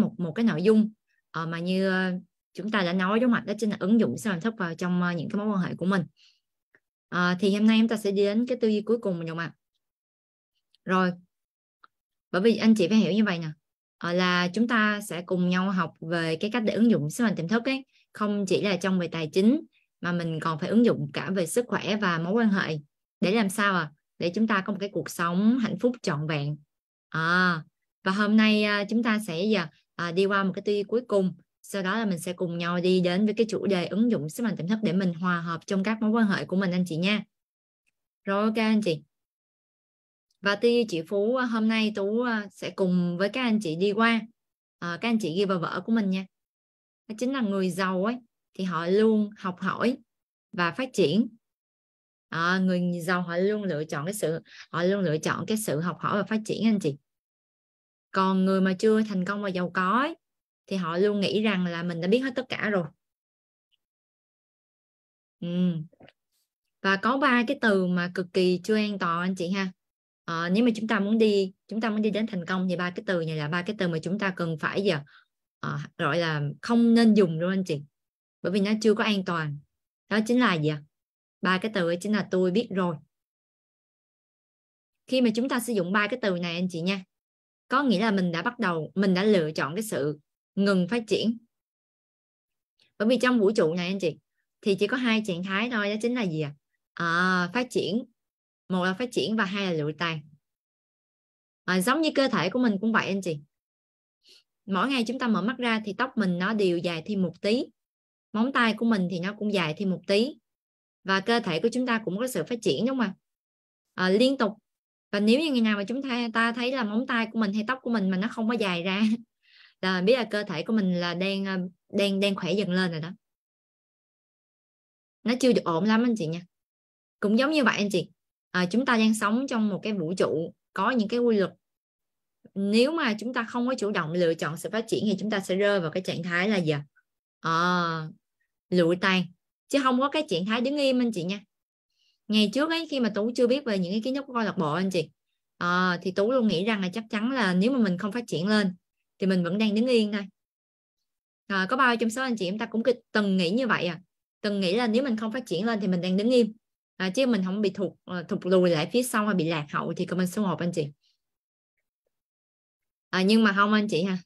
một một cái nội dung ờ, mà như ờ, chúng ta đã nói đúng không ạ đó chính là ứng dụng sản thức vào trong ờ, những cái mối quan hệ của mình uh, thì hôm nay em ta sẽ đi đến cái tư duy cuối cùng mình không ạ rồi bởi vì anh chị phải hiểu như vậy nè uh, là chúng ta sẽ cùng nhau học về cái cách để ứng dụng sức mạnh tiềm thức ấy không chỉ là trong về tài chính mà mình còn phải ứng dụng cả về sức khỏe và mối quan hệ để làm sao à để chúng ta có một cái cuộc sống hạnh phúc trọn vẹn à, và hôm nay chúng ta sẽ giờ à, đi qua một cái tiêu cuối cùng sau đó là mình sẽ cùng nhau đi đến với cái chủ đề ứng dụng sức mạnh tiềm thức để mình hòa hợp trong các mối quan hệ của mình anh chị nha rồi ok anh chị và tuy chị phú à, hôm nay tú à, sẽ cùng với các anh chị đi qua à, các anh chị ghi vào vở của mình nha đó chính là người giàu ấy thì họ luôn học hỏi và phát triển à, người giàu họ luôn lựa chọn cái sự họ luôn lựa chọn cái sự học hỏi và phát triển anh chị còn người mà chưa thành công và giàu có ấy, thì họ luôn nghĩ rằng là mình đã biết hết tất cả rồi ừ. và có ba cái từ mà cực kỳ chưa an toàn anh chị ha à, nếu mà chúng ta muốn đi chúng ta muốn đi đến thành công thì ba cái từ này là ba cái từ mà chúng ta cần phải giờ à, gọi là không nên dùng luôn anh chị bởi vì nó chưa có an toàn đó chính là gì ba cái từ ấy chính là tôi biết rồi khi mà chúng ta sử dụng ba cái từ này anh chị nha có nghĩa là mình đã bắt đầu mình đã lựa chọn cái sự ngừng phát triển bởi vì trong vũ trụ này anh chị thì chỉ có hai trạng thái thôi đó chính là gì ạ à, phát triển một là phát triển và hai là lụi tàn à, giống như cơ thể của mình cũng vậy anh chị mỗi ngày chúng ta mở mắt ra thì tóc mình nó đều dài thêm một tí móng tay của mình thì nó cũng dài thêm một tí và cơ thể của chúng ta cũng có sự phát triển đúng không ạ à, liên tục và nếu như ngày nào mà chúng ta ta thấy là móng tay của mình hay tóc của mình mà nó không có dài ra là biết là cơ thể của mình là đang ờ, đang đang khỏe dần lên rồi đó nó chưa được ổn lắm anh chị nha cũng giống như vậy anh chị à, chúng ta đang sống trong một cái vũ trụ có những cái quy luật nếu mà chúng ta không có chủ động lựa chọn sự phát triển thì chúng ta sẽ rơi vào cái trạng thái là gì à, lụi tàn chứ không có cái trạng thái đứng im anh chị nha ngày trước ấy khi mà tú chưa biết về những cái kiến thức của câu lạc bộ anh chị à, thì tú luôn nghĩ rằng là chắc chắn là nếu mà mình không phát triển lên thì mình vẫn đang đứng yên thôi à, có bao nhiêu trong số anh chị em ta cũng từng nghĩ như vậy à từng nghĩ là nếu mình không phát triển lên thì mình đang đứng im à, chứ mình không bị thụt thụt lùi lại phía sau hay bị lạc hậu thì comment số 1 anh chị à, nhưng mà không anh chị ha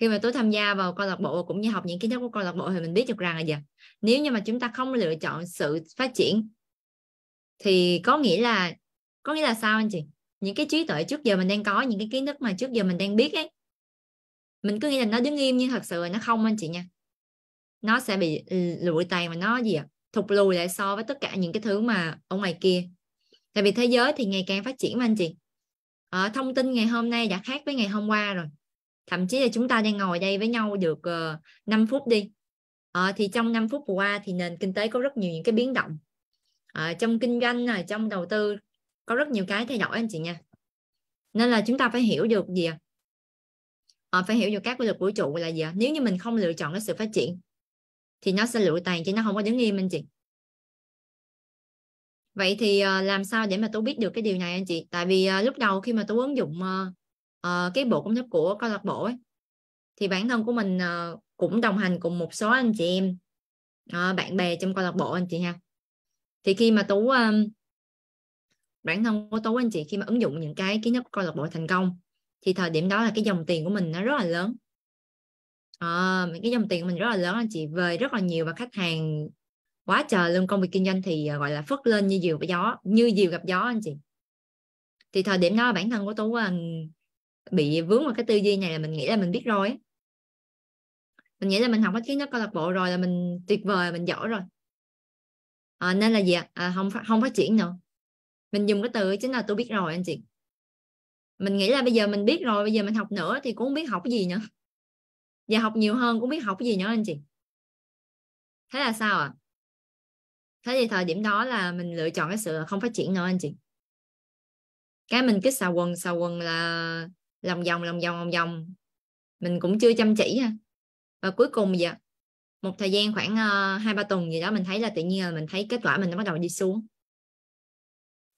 khi mà tôi tham gia vào câu lạc bộ cũng như học những kiến thức của câu lạc bộ thì mình biết được rằng là gì dạ, nếu như mà chúng ta không lựa chọn sự phát triển thì có nghĩa là có nghĩa là sao anh chị những cái trí tuệ trước giờ mình đang có những cái kiến thức mà trước giờ mình đang biết ấy mình cứ nghĩ là nó đứng im nhưng thật sự là nó không anh chị nha nó sẽ bị lụi tàn mà nó gì ạ à? thụt lùi lại so với tất cả những cái thứ mà ở ngoài kia tại vì thế giới thì ngày càng phát triển mà anh chị à, thông tin ngày hôm nay đã khác với ngày hôm qua rồi thậm chí là chúng ta đang ngồi đây với nhau được uh, ờ, 5 phút đi à, thì trong 5 phút vừa qua thì nền kinh tế có rất nhiều những cái biến động à, trong kinh doanh là trong đầu tư có rất nhiều cái thay đổi anh chị nha nên là chúng ta phải hiểu được gì à? À, phải hiểu được các quy luật vũ trụ là gì à? nếu như mình không lựa chọn cái sự phát triển thì nó sẽ lụi tàn chứ nó không có đứng im anh chị vậy thì uh, làm sao để mà tôi biết được cái điều này anh chị tại vì uh, lúc đầu khi mà tôi ứng dụng uh, uh, cái bộ công thức của câu lạc bộ ấy, thì bản thân của mình uh, cũng đồng hành cùng một số anh chị em uh, bạn bè trong câu lạc bộ anh chị ha thì khi mà tú um, bản thân của tú anh chị khi mà ứng dụng những cái kiến thức câu lạc bộ thành công thì thời điểm đó là cái dòng tiền của mình nó rất là lớn à, cái dòng tiền của mình rất là lớn anh chị về rất là nhiều và khách hàng quá trời luôn công việc kinh doanh thì ờ, gọi là phất lên như diều gặp gió như diều gặp gió anh chị thì thời điểm đó bản thân của tú bị vướng vào cái tư duy này là mình nghĩ là mình biết rồi mình nghĩ là mình học hết kiến thức câu lạc bộ rồi là mình tuyệt vời mình giỏi rồi à, nên là gì ạ à, không không phát triển nữa mình dùng cái từ chính là tôi biết rồi anh chị mình nghĩ là bây giờ mình biết rồi bây giờ mình học nữa thì cũng không biết học cái gì nữa và học nhiều hơn cũng biết học cái gì nữa anh chị thế là sao ạ à? thế thì thời điểm đó là mình lựa chọn cái sự không phát triển nữa anh chị cái mình cứ xà quần xà quần là lòng vòng lòng vòng lòng vòng mình cũng chưa chăm chỉ ha và cuối cùng gì một thời gian khoảng ờ, hai uh, ba tuần gì đó mình thấy là tự nhiên là mình thấy kết quả mình nó bắt đầu đi xuống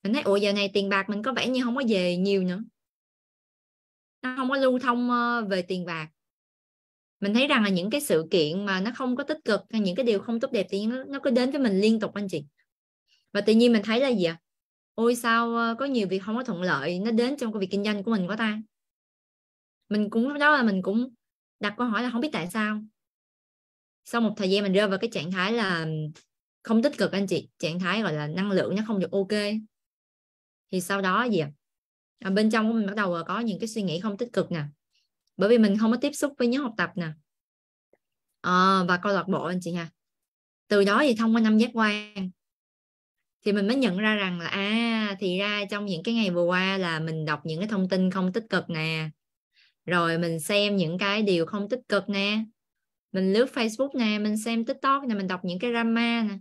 mình thấy ủa giờ này tiền bạc mình có vẻ như không có về nhiều nữa nó không có lưu thông uh, về tiền bạc mình thấy rằng là những cái sự kiện mà nó không có tích cực hay những cái điều không tốt đẹp thì nó, nó cứ đến với mình liên tục anh chị và tự nhiên mình thấy là gì ạ à? ôi sao ờ, có nhiều việc không có thuận lợi nó đến trong cái việc kinh doanh của mình quá ta mình cũng đó là mình cũng đặt câu hỏi là không biết tại sao sau một thời gian mình rơi vào cái trạng thái là không tích cực anh chị trạng thái gọi là năng lượng nó không được ok thì sau đó gì à, bên trong của mình bắt đầu có những cái suy nghĩ không tích cực nè bởi vì mình không có tiếp xúc với nhóm học tập nè à, và câu lạc bộ anh chị nha. từ đó thì thông qua năm giác quan thì mình mới nhận ra rằng là à thì ra trong những cái ngày vừa qua là mình đọc những cái thông tin không tích cực nè rồi mình xem những cái điều không tích cực nè mình lướt Facebook nè mình xem TikTok nè mình đọc những cái drama nè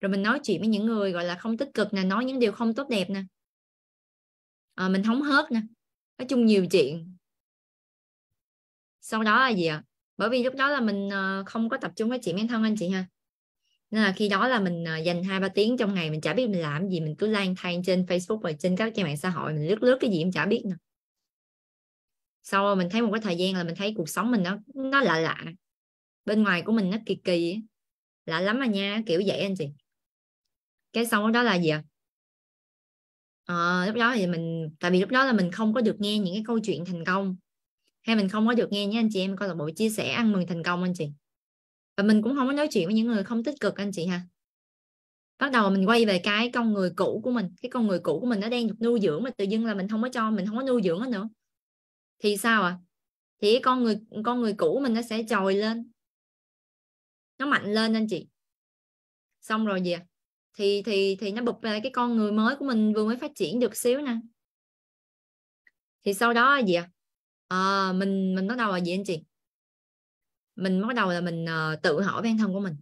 rồi mình nói chuyện với những người gọi là không tích cực nè nói những điều không tốt đẹp nè à, mình hóng hớt nè nói chung nhiều chuyện sau đó là gì ạ bởi vì lúc đó là mình ờ, không có tập trung phát chuyện bản thân anh chị ha nên là khi đó là mình ờ, dành hai ba tiếng trong ngày mình chả biết mình làm gì mình cứ lang thang trên Facebook và trên các trang mạng xã hội mình lướt lướt cái gì cũng chả biết nữa sau mình thấy một cái thời gian là mình thấy cuộc sống mình nó nó lạ lạ bên ngoài của mình nó kỳ kỳ lạ lắm mà nha kiểu vậy anh chị cái xong đó là gì ạ à, lúc đó thì mình tại vì lúc đó là mình không có được nghe những cái câu chuyện thành công hay mình không có được nghe những anh chị em coi là bộ chia sẻ ăn mừng thành công anh chị và mình cũng không có nói chuyện với những người không tích cực anh chị ha bắt đầu mình quay về cái con người cũ của mình cái con người cũ của mình nó đang được nuôi dưỡng mà tự dưng là mình không có cho mình không có nuôi dưỡng nó nữa thì sao ạ à? thì con người con người cũ mình nó sẽ trồi lên nó mạnh lên anh chị xong rồi gì à? thì thì thì nó bục ra cái con người mới của mình vừa mới phát triển được xíu nè thì sau đó gì à? à mình mình bắt đầu là gì anh chị mình bắt đầu là mình uh, tự hỏi bản thân của mình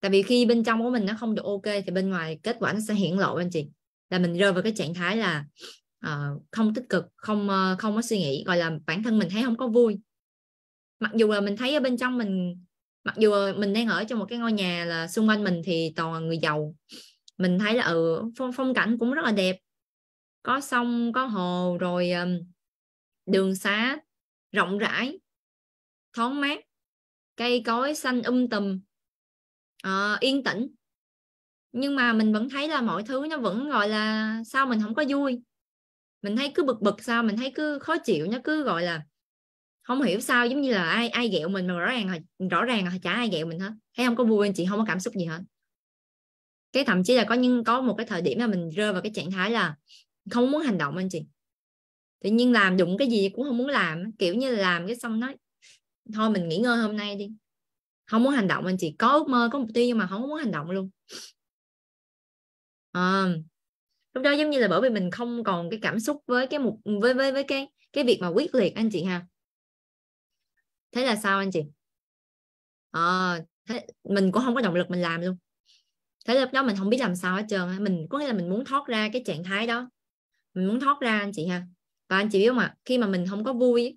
tại vì khi bên trong của mình nó không được ok thì bên ngoài kết quả nó sẽ hiển lộ anh chị là mình rơi vào cái trạng thái là uh, không tích cực không uh, không có suy nghĩ gọi là bản thân mình thấy không có vui mặc dù là mình thấy ở bên trong mình mặc dù mình đang ở trong một cái ngôi nhà là xung quanh mình thì toàn người giàu mình thấy là ừ phong, phong cảnh cũng rất là đẹp có sông có hồ rồi đường xá rộng rãi thoáng mát cây cối xanh um tùm à, yên tĩnh nhưng mà mình vẫn thấy là mọi thứ nó vẫn gọi là sao mình không có vui mình thấy cứ bực bực sao mình thấy cứ khó chịu nó cứ gọi là không hiểu sao giống như là ai ai ghẹo mình mà rõ ràng là rõ ràng là chả ai ghẹo mình hết thấy không có vui anh chị không có cảm xúc gì hết cái thậm chí là có những có một cái thời điểm là mình rơi vào cái trạng thái là không muốn hành động anh chị tự nhiên làm đụng cái gì cũng không muốn làm kiểu như là làm cái xong nói thôi mình nghỉ ngơi hôm nay đi không muốn hành động anh chị có ước mơ có mục tiêu nhưng mà không muốn hành động luôn à, lúc đó giống như là bởi vì mình không còn cái cảm xúc với cái mục với với với cái cái việc mà quyết liệt anh chị ha thế là sao anh chị à, thế, mình cũng không có động lực mình làm luôn thế lúc đó mình không biết làm sao hết trơn mình có nghĩa là mình muốn thoát ra cái trạng thái đó mình muốn thoát ra anh chị ha và anh chị biết không ạ khi mà mình không có vui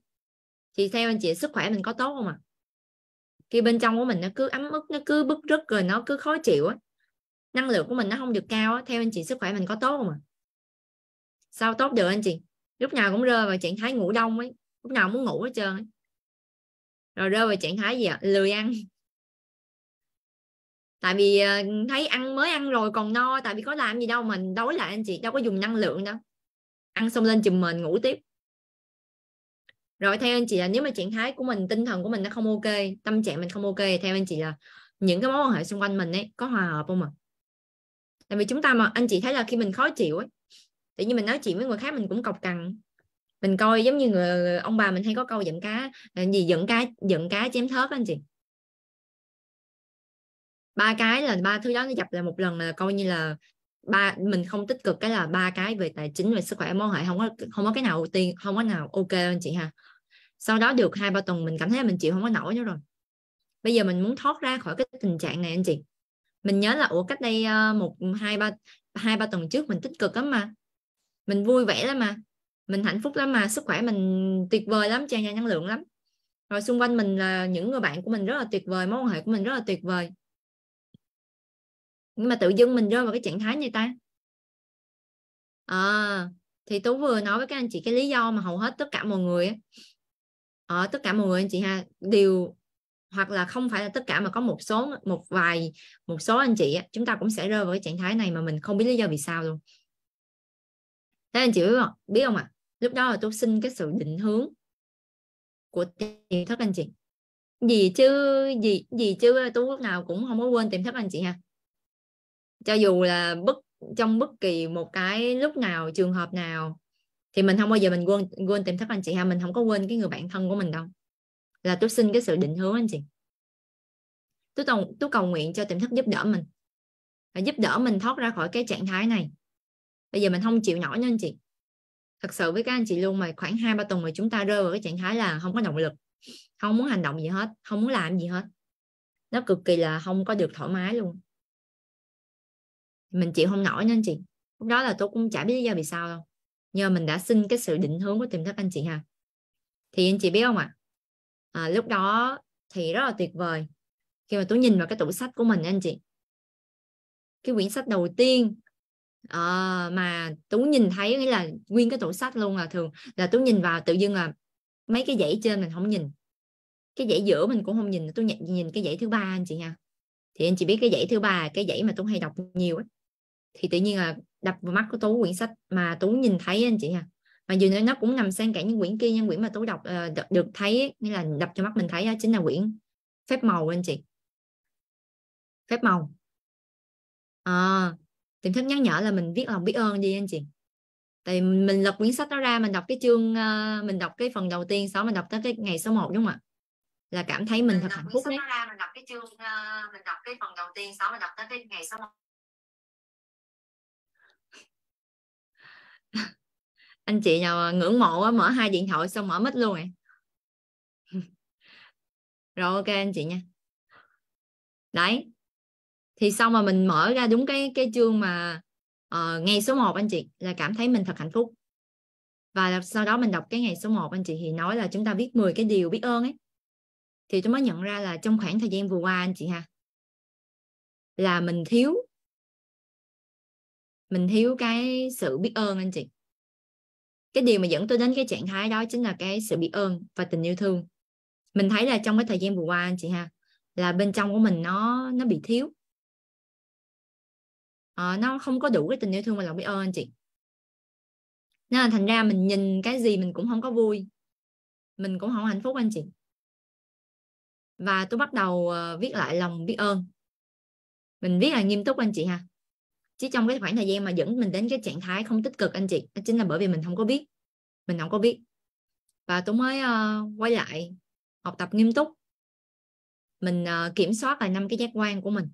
thì theo anh chị sức khỏe mình có tốt không ạ khi bên trong của mình nó cứ ấm ức nó cứ bức rứt rồi nó cứ khó chịu á năng lượng của mình nó không được cao á theo anh chị sức khỏe mình có tốt không ạ sao tốt được anh chị lúc nào cũng rơi vào trạng thái ngủ đông ấy lúc nào muốn ngủ hết trơn ấy rồi rơi vào trạng thái gì ạ lười ăn tại vì ờ, thấy ăn mới ăn rồi còn no tại vì có làm gì đâu mình đói lại anh chị đâu có dùng năng lượng đâu ăn xong lên chùm mình ngủ tiếp rồi theo anh chị là nếu mà trạng thái của mình tinh thần của mình nó không ok tâm trạng mình không ok theo anh chị là những cái mối quan hệ xung quanh mình ấy có hòa hợp không ạ tại vì chúng ta mà anh chị thấy là khi mình khó chịu ấy tự nhiên mình nói chuyện với người khác mình cũng cọc cằn mình coi giống như người, ông bà mình hay có câu giận cá à, gì giận cá giận cá chém thớt anh chị ba cái là ba thứ đó nó dập lại một lần là coi như là ba mình không tích cực cái là ba cái về tài chính về sức khỏe mối hệ không có không có cái nào ưu tiên không có nào ok anh chị ha sau đó được hai ba tuần mình cảm thấy mình chịu không có nổi nữa rồi bây giờ mình muốn thoát ra khỏi cái tình trạng này anh chị mình nhớ là ủa cách đây ờ, một hai ba hai ba tuần trước mình tích cực lắm mà mình vui vẻ lắm mà mình hạnh phúc lắm mà sức khỏe mình tuyệt vời lắm tràn đầy năng lượng lắm rồi xung quanh mình là những người bạn của mình rất là tuyệt vời mối quan hệ của mình rất là tuyệt vời nhưng mà tự dưng mình rơi vào cái trạng thái như ta à, thì tú vừa nói với các anh chị cái lý do mà hầu hết tất cả mọi người ở ờ, tất cả mọi người anh chị ha đều hoặc là không phải là tất cả mà có một số một vài một số anh chị chúng ta cũng sẽ rơi vào cái trạng thái này mà mình không biết lý do vì sao luôn thế anh chị biết không biết không à? lúc đó là tôi xin cái sự định hướng của tiềm thức anh chị gì chứ gì gì chứ tôi lúc nào cũng không có quên tiềm thức anh chị ha cho dù là bất trong bất kỳ một cái lúc nào trường hợp nào thì mình không bao giờ mình quên quên tiềm thức anh chị ha mình không có quên cái người bạn thân của mình đâu là tôi xin cái sự định hướng anh chị tôi cầu tôi cầu nguyện cho tiềm thức giúp đỡ mình và giúp đỡ mình thoát ra khỏi cái trạng thái này bây giờ mình không chịu nổi nha anh chị thật sự với các anh chị luôn mà khoảng hai ba tuần mà chúng ta rơi vào cái trạng thái là không có động lực không muốn hành động gì hết không muốn làm gì hết nó cực kỳ là không có được thoải mái luôn mình chịu không nổi nha anh chị lúc đó là tôi cũng chả biết lý do vì sao đâu nhờ mình đã xin cái sự định hướng của tiềm thức anh chị ha thì anh chị biết không ạ à? à, lúc đó thì rất là tuyệt vời khi mà tôi nhìn vào cái tủ sách của mình anh chị cái quyển sách đầu tiên à, mà tú nhìn thấy nghĩa là nguyên cái tủ sách luôn là thường là tú nhìn vào tự dưng là mấy cái dãy trên mình không nhìn cái dãy giữa mình cũng không nhìn tôi nhìn nhìn cái dãy thứ ba anh chị nha thì anh chị biết cái dãy thứ ba cái dãy mà tú hay đọc nhiều ấy. thì tự nhiên là đập vào mắt của tú quyển sách mà tú nhìn thấy anh chị nha mà dù nó cũng nằm sang cả những quyển kia nhưng quyển mà tú đọc uh, được thấy nghĩa là đập cho mắt mình thấy đó chính là quyển phép màu anh chị phép màu à, tìm thức nhắc nhở là mình viết lòng biết ơn đi anh chị tại mình lật quyển sách đó ra mình đọc cái chương ờ, mình đọc cái phần đầu tiên sau mình đọc tới cái ngày số 1 đúng không ạ là cảm thấy mình, mình thật hạnh phúc đấy ra, mình đọc cái chương ờ, mình đọc cái phần đầu tiên sau mình đọc tới cái ngày số 1 anh chị nào ngưỡng mộ mở hai điện thoại xong mở mất luôn này rồi ok anh chị nha đấy thì xong mà mình mở ra đúng cái cái chương mà uh, ngày số 1 anh chị là cảm thấy mình thật hạnh phúc và sau đó mình đọc cái ngày số 1 anh chị thì nói là chúng ta biết 10 cái điều biết ơn ấy thì tôi mới nhận ra là trong khoảng thời gian vừa qua anh chị ha là mình thiếu mình thiếu cái sự biết ơn anh chị cái điều mà dẫn tôi đến cái trạng thái đó chính là cái sự biết ơn và tình yêu thương mình thấy là trong cái thời gian vừa qua anh chị ha là bên trong của mình nó nó bị thiếu uh, nó không có đủ cái tình yêu thương và lòng biết ơn anh chị nên là thành ra mình nhìn cái gì mình cũng không có vui mình cũng không hạnh phúc anh chị và tôi bắt đầu ờ, viết lại lòng biết ơn mình viết là nghiêm túc anh chị ha chứ trong cái khoảng thời gian mà dẫn mình đến cái trạng thái không tích cực anh chị chính là bởi vì mình không có biết mình không có biết và tôi mới uh, quay lại học tập nghiêm túc mình uh, kiểm soát lại năm cái giác quan của mình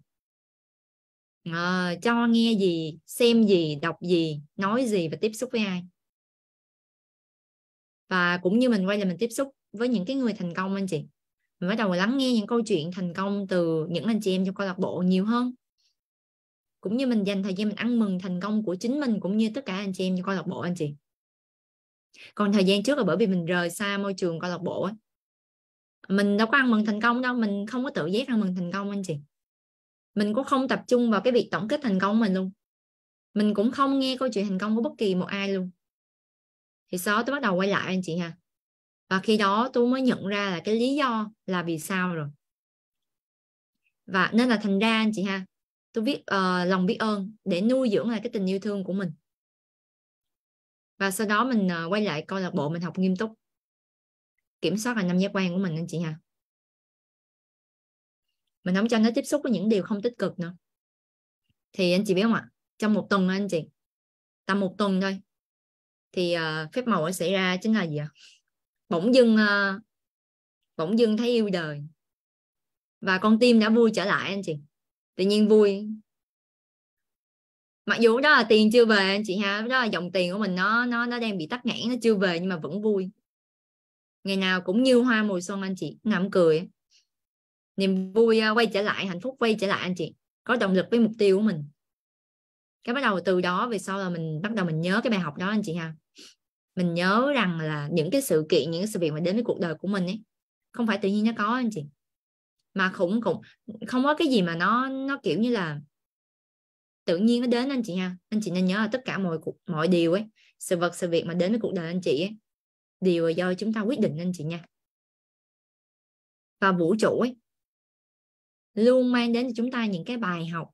à, cho nghe gì xem gì đọc gì nói gì và tiếp xúc với ai và cũng như mình quay lại mình tiếp xúc với những cái người thành công anh chị mình bắt đầu lắng nghe những câu chuyện thành công từ những anh chị em trong câu lạc bộ nhiều hơn cũng như mình dành thời gian mình ăn mừng thành công của chính mình cũng như tất cả anh chị em trong câu lạc bộ anh chị còn thời gian trước là bởi vì mình rời xa môi trường câu lạc bộ ấy. mình đâu có ăn mừng thành công đâu mình không có tự giác ăn mừng thành công anh chị mình cũng không tập trung vào cái việc tổng kết thành công mình luôn mình cũng không nghe câu chuyện thành công của bất kỳ một ai luôn thì sau đó tôi bắt đầu quay lại anh chị ha và khi đó tôi mới nhận ra là cái lý do là vì sao rồi và nên là thành ra anh chị ha tôi biết uh, lòng biết ơn để nuôi dưỡng lại cái tình yêu thương của mình và sau đó mình uh, quay lại câu lạc bộ mình học nghiêm túc kiểm soát là năm giác quan của mình anh chị ha mình không cho nó tiếp xúc với những điều không tích cực nữa thì anh chị biết không ạ trong một tuần anh chị tầm một tuần thôi thì uh, phép màu xảy ra chính là gì ạ bỗng dưng uh, bỗng dưng thấy yêu đời và con tim đã vui trở lại anh chị tự nhiên vui mặc dù đó là tiền chưa về anh chị ha đó là dòng tiền của mình nó nó nó đang bị tắt nghẽn nó chưa về nhưng mà vẫn vui ngày nào cũng như hoa mùa xuân anh chị ngậm cười niềm vui ờ, quay trở lại hạnh phúc quay trở lại anh chị có động lực với mục tiêu của mình cái bắt đầu từ đó về sau là mình bắt đầu mình nhớ cái bài học đó anh chị ha mình nhớ rằng là những cái sự kiện những cái sự việc mà đến với cuộc đời của mình ấy không phải tự nhiên nó có anh chị mà cũng cũng không có cái gì mà nó nó kiểu như là tự nhiên nó đến anh chị ha anh chị nên nhớ là tất cả mọi cuộc mọi điều ấy sự vật sự việc mà đến với cuộc đời anh chị ấy đều là do chúng ta quyết định anh chị nha và vũ trụ ấy luôn mang đến cho chúng ta những cái bài học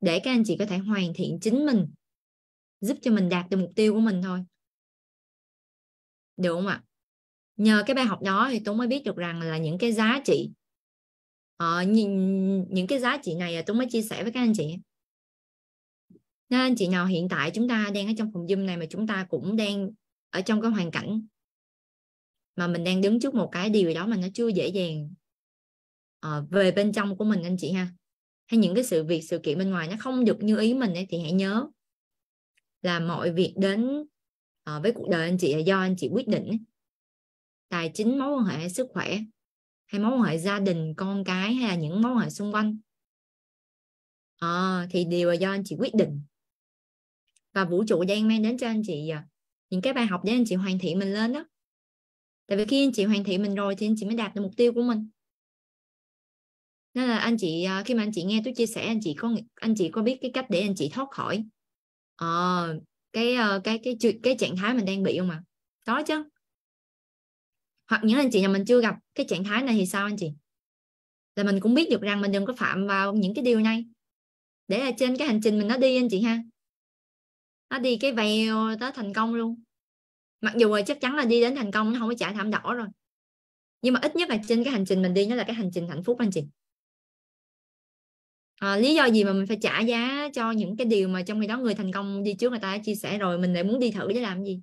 để các anh chị có thể hoàn thiện chính mình giúp cho mình đạt được mục tiêu của mình thôi được không ạ nhờ cái bài học đó thì tôi mới biết được rằng là những cái giá trị uh, ờ, những, những cái giá trị này là tôi mới chia sẻ với các anh chị nên anh chị nào hiện tại chúng ta đang ở trong phòng gym này mà chúng ta cũng đang ở trong cái hoàn cảnh mà mình đang đứng trước một cái điều đó mà nó chưa dễ dàng Ờ, về bên trong của mình anh chị ha hay những cái sự việc sự kiện bên ngoài nó không được như ý mình ấy, thì hãy nhớ là mọi việc đến ờ, với cuộc đời anh chị là do anh chị quyết định ấy. tài chính mối quan hệ sức khỏe hay mối quan hệ gia đình con cái hay là những mối quan hệ xung quanh à, thì đều là do anh chị quyết định và vũ trụ đang mang đến cho anh chị những cái bài học để anh chị hoàn thiện mình lên đó tại vì khi anh chị hoàn thiện mình rồi thì anh chị mới đạt được mục tiêu của mình nên là anh chị à, khi mà anh chị nghe tôi chia sẻ anh chị có anh chị có biết cái cách để anh chị thoát khỏi uh, cái cái cái cái, cái trạng thái mình đang bị không ạ à? có chứ hoặc những anh chị nhà mình chưa gặp cái trạng thái này thì sao anh chị là mình cũng biết được rằng mình đừng có phạm vào những cái điều này để là trên cái hành trình mình nó đi anh chị ha nó đi cái vèo nó thành công luôn mặc dù là chắc chắn là đi đến thành công nó không có trải thảm đỏ rồi nhưng mà ít nhất là trên cái hành trình mình đi nó là cái hành trình hạnh phúc anh chị à, lý do gì mà mình phải trả giá cho những cái điều mà trong khi đó người thành công đi trước người ta đã chia sẻ rồi mình lại muốn đi thử để làm gì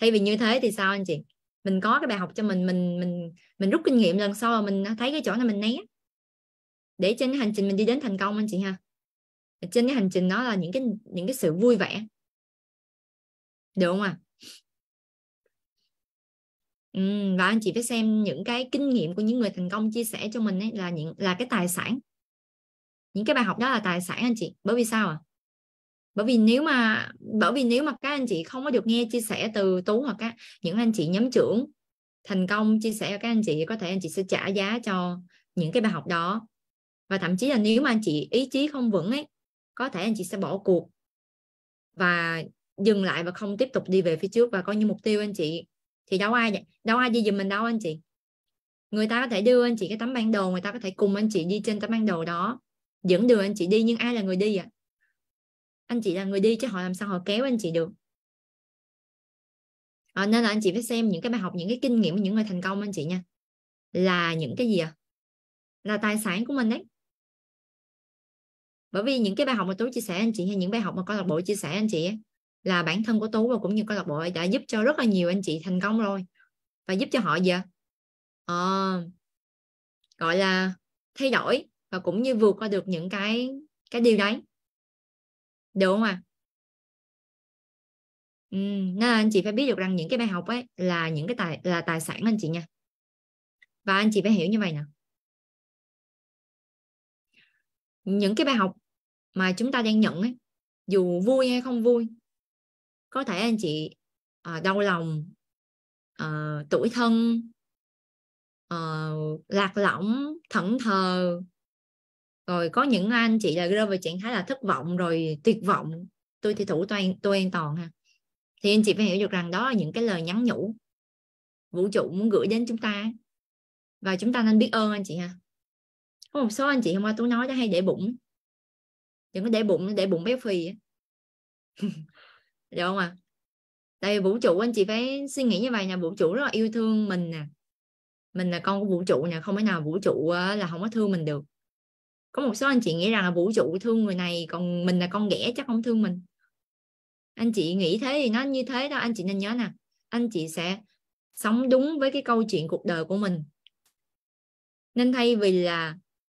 thay vì như thế thì sao anh chị mình có cái bài học cho mình mình mình mình rút kinh nghiệm lần sau là mình thấy cái chỗ này mình né để trên cái hành trình mình đi đến thành công anh chị ha trên cái hành trình đó là những cái những cái sự vui vẻ được không ạ à? ừ, và anh chị phải xem những cái kinh nghiệm của những người thành công chia sẻ cho mình ấy là những là cái tài sản những cái bài học đó là tài sản anh chị bởi vì sao ạ à? bởi vì nếu mà bởi vì nếu mà các anh chị không có được nghe chia sẻ từ tú hoặc các những anh chị nhóm trưởng thành công chia sẻ cho các anh chị có thể anh chị sẽ trả giá cho những cái bài học đó và thậm chí là nếu mà anh chị ý chí không vững ấy có thể anh chị sẽ bỏ cuộc và dừng lại và không tiếp tục đi về phía trước và coi như mục tiêu anh chị thì đâu ai vậy đâu ai đi giùm mình đâu anh chị người ta có thể đưa anh chị cái tấm bản đồ người ta có thể cùng anh chị đi trên tấm bản đồ đó dẫn đường anh chị đi nhưng ai là người đi ạ à? anh chị là người đi chứ họ làm sao họ kéo anh chị được à, nên là anh chị phải xem những cái bài học những cái kinh nghiệm của những người thành công anh chị nha là những cái gì ạ à? là tài sản của mình đấy bởi vì những cái bài học mà tú chia sẻ anh chị hay những bài học mà câu lạc bộ chia sẻ anh chị ấy, là bản thân của tú và cũng như câu lạc bộ đã giúp cho rất là nhiều anh chị thành công rồi và giúp cho họ giờ à, gọi là thay đổi và cũng như vượt qua được những cái cái điều đấy được không ạ à? ừ, nên anh chị phải biết được rằng những cái bài học ấy là những cái tài là tài sản anh chị nha và anh chị phải hiểu như vậy nè những cái bài học mà chúng ta đang nhận ấy dù vui hay không vui có thể anh chị à, đau lòng à, ờ, tuổi thân à, lạc lõng thẫn thờ rồi có những anh chị là rơi vào trạng thái là thất vọng rồi tuyệt vọng tôi thì thủ toàn tôi an toàn ha thì anh chị phải hiểu được rằng đó là những cái lời nhắn nhủ vũ trụ muốn gửi đến chúng ta và chúng ta nên biết ơn anh chị ha có một số anh chị hôm qua tôi nói đó hay để bụng đừng có để bụng để bụng béo phì được không ạ à? tại vì vũ trụ anh chị phải suy nghĩ như vậy nè vũ trụ rất là yêu thương mình nè mình là con của vũ trụ nè không phải nào vũ trụ là không có thương mình được có một số anh chị nghĩ rằng là vũ trụ thương người này còn mình là con ghẻ chắc không thương mình anh chị nghĩ thế thì nó như thế đó anh chị nên nhớ nè anh chị sẽ sống đúng với cái câu chuyện cuộc đời của mình nên thay vì là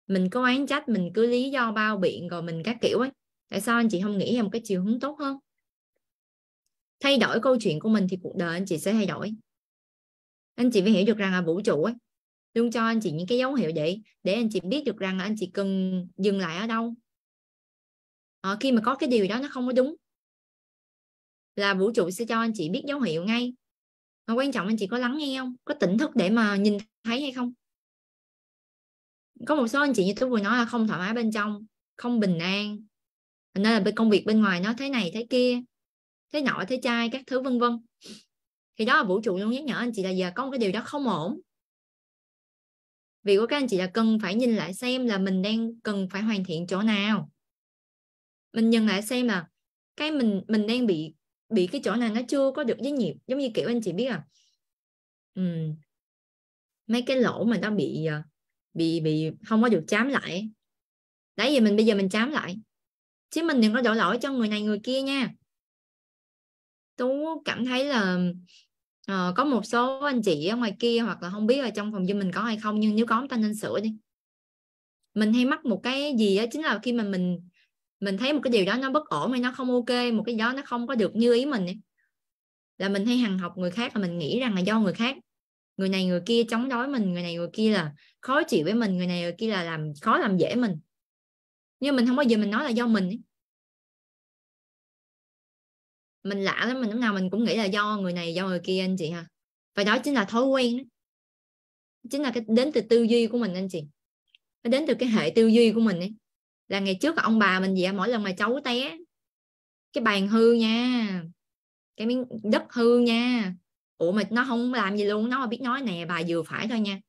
mình có oán trách mình cứ lý do bao biện rồi mình các kiểu ấy tại sao anh chị không nghĩ ra cái chiều hướng tốt hơn thay đổi câu chuyện của mình thì cuộc đời anh chị sẽ thay đổi anh chị phải hiểu được rằng là vũ trụ ấy luôn cho anh chị những cái dấu hiệu vậy để anh chị biết được rằng là anh chị cần dừng lại ở đâu à, khi mà có cái điều đó nó không có đúng là vũ trụ sẽ cho anh chị biết dấu hiệu ngay mà quan trọng anh chị có lắng nghe không có tỉnh thức để mà nhìn thấy hay không có một số anh chị như tôi vừa nói là không thoải mái bên trong không bình an nên là công việc bên ngoài nó thế này thế kia thế nọ thế chai các thứ vân vân thì đó là vũ trụ luôn nhắc nhở anh chị là giờ có một cái điều đó không ổn việc của các anh chị là cần phải nhìn lại xem là mình đang cần phải hoàn thiện chỗ nào mình nhìn lại xem là cái mình mình đang bị bị cái chỗ nào nó chưa có được giới nhịp giống như kiểu anh chị biết à ừ. mấy cái lỗ mà nó bị à, bị bị không có được chám lại đấy vì mình bây giờ mình chám lại chứ mình đừng có đổ lỗi cho người này người kia nha tú cảm thấy là uh, có một số anh chị ở ngoài kia hoặc là không biết là trong phòng Zoom mình có hay không nhưng nếu có chúng ta nên sửa đi mình hay mắc một cái gì đó chính là khi mà mình mình thấy một cái điều đó nó bất ổn hay nó không ok một cái đó nó không có được như ý mình ấy. là mình hay hằng học người khác là mình nghĩ rằng là do người khác người này người kia chống đối mình người này người kia là khó chịu với mình người này người kia là làm khó làm dễ mình nhưng mình không bao giờ mình nói là do mình ấy mình lạ lắm mình lúc nào mình cũng nghĩ là do người này do người kia anh chị ha và đó chính là thói quen chính là cái đến từ tư duy của mình anh chị nó đến từ cái hệ tư duy của mình ấy là ngày trước ông bà mình gì mỗi lần mà cháu té cái bàn hư nha cái miếng đất hư nha ủa mà nó không làm gì luôn nó mà biết nói nè bà vừa phải thôi nha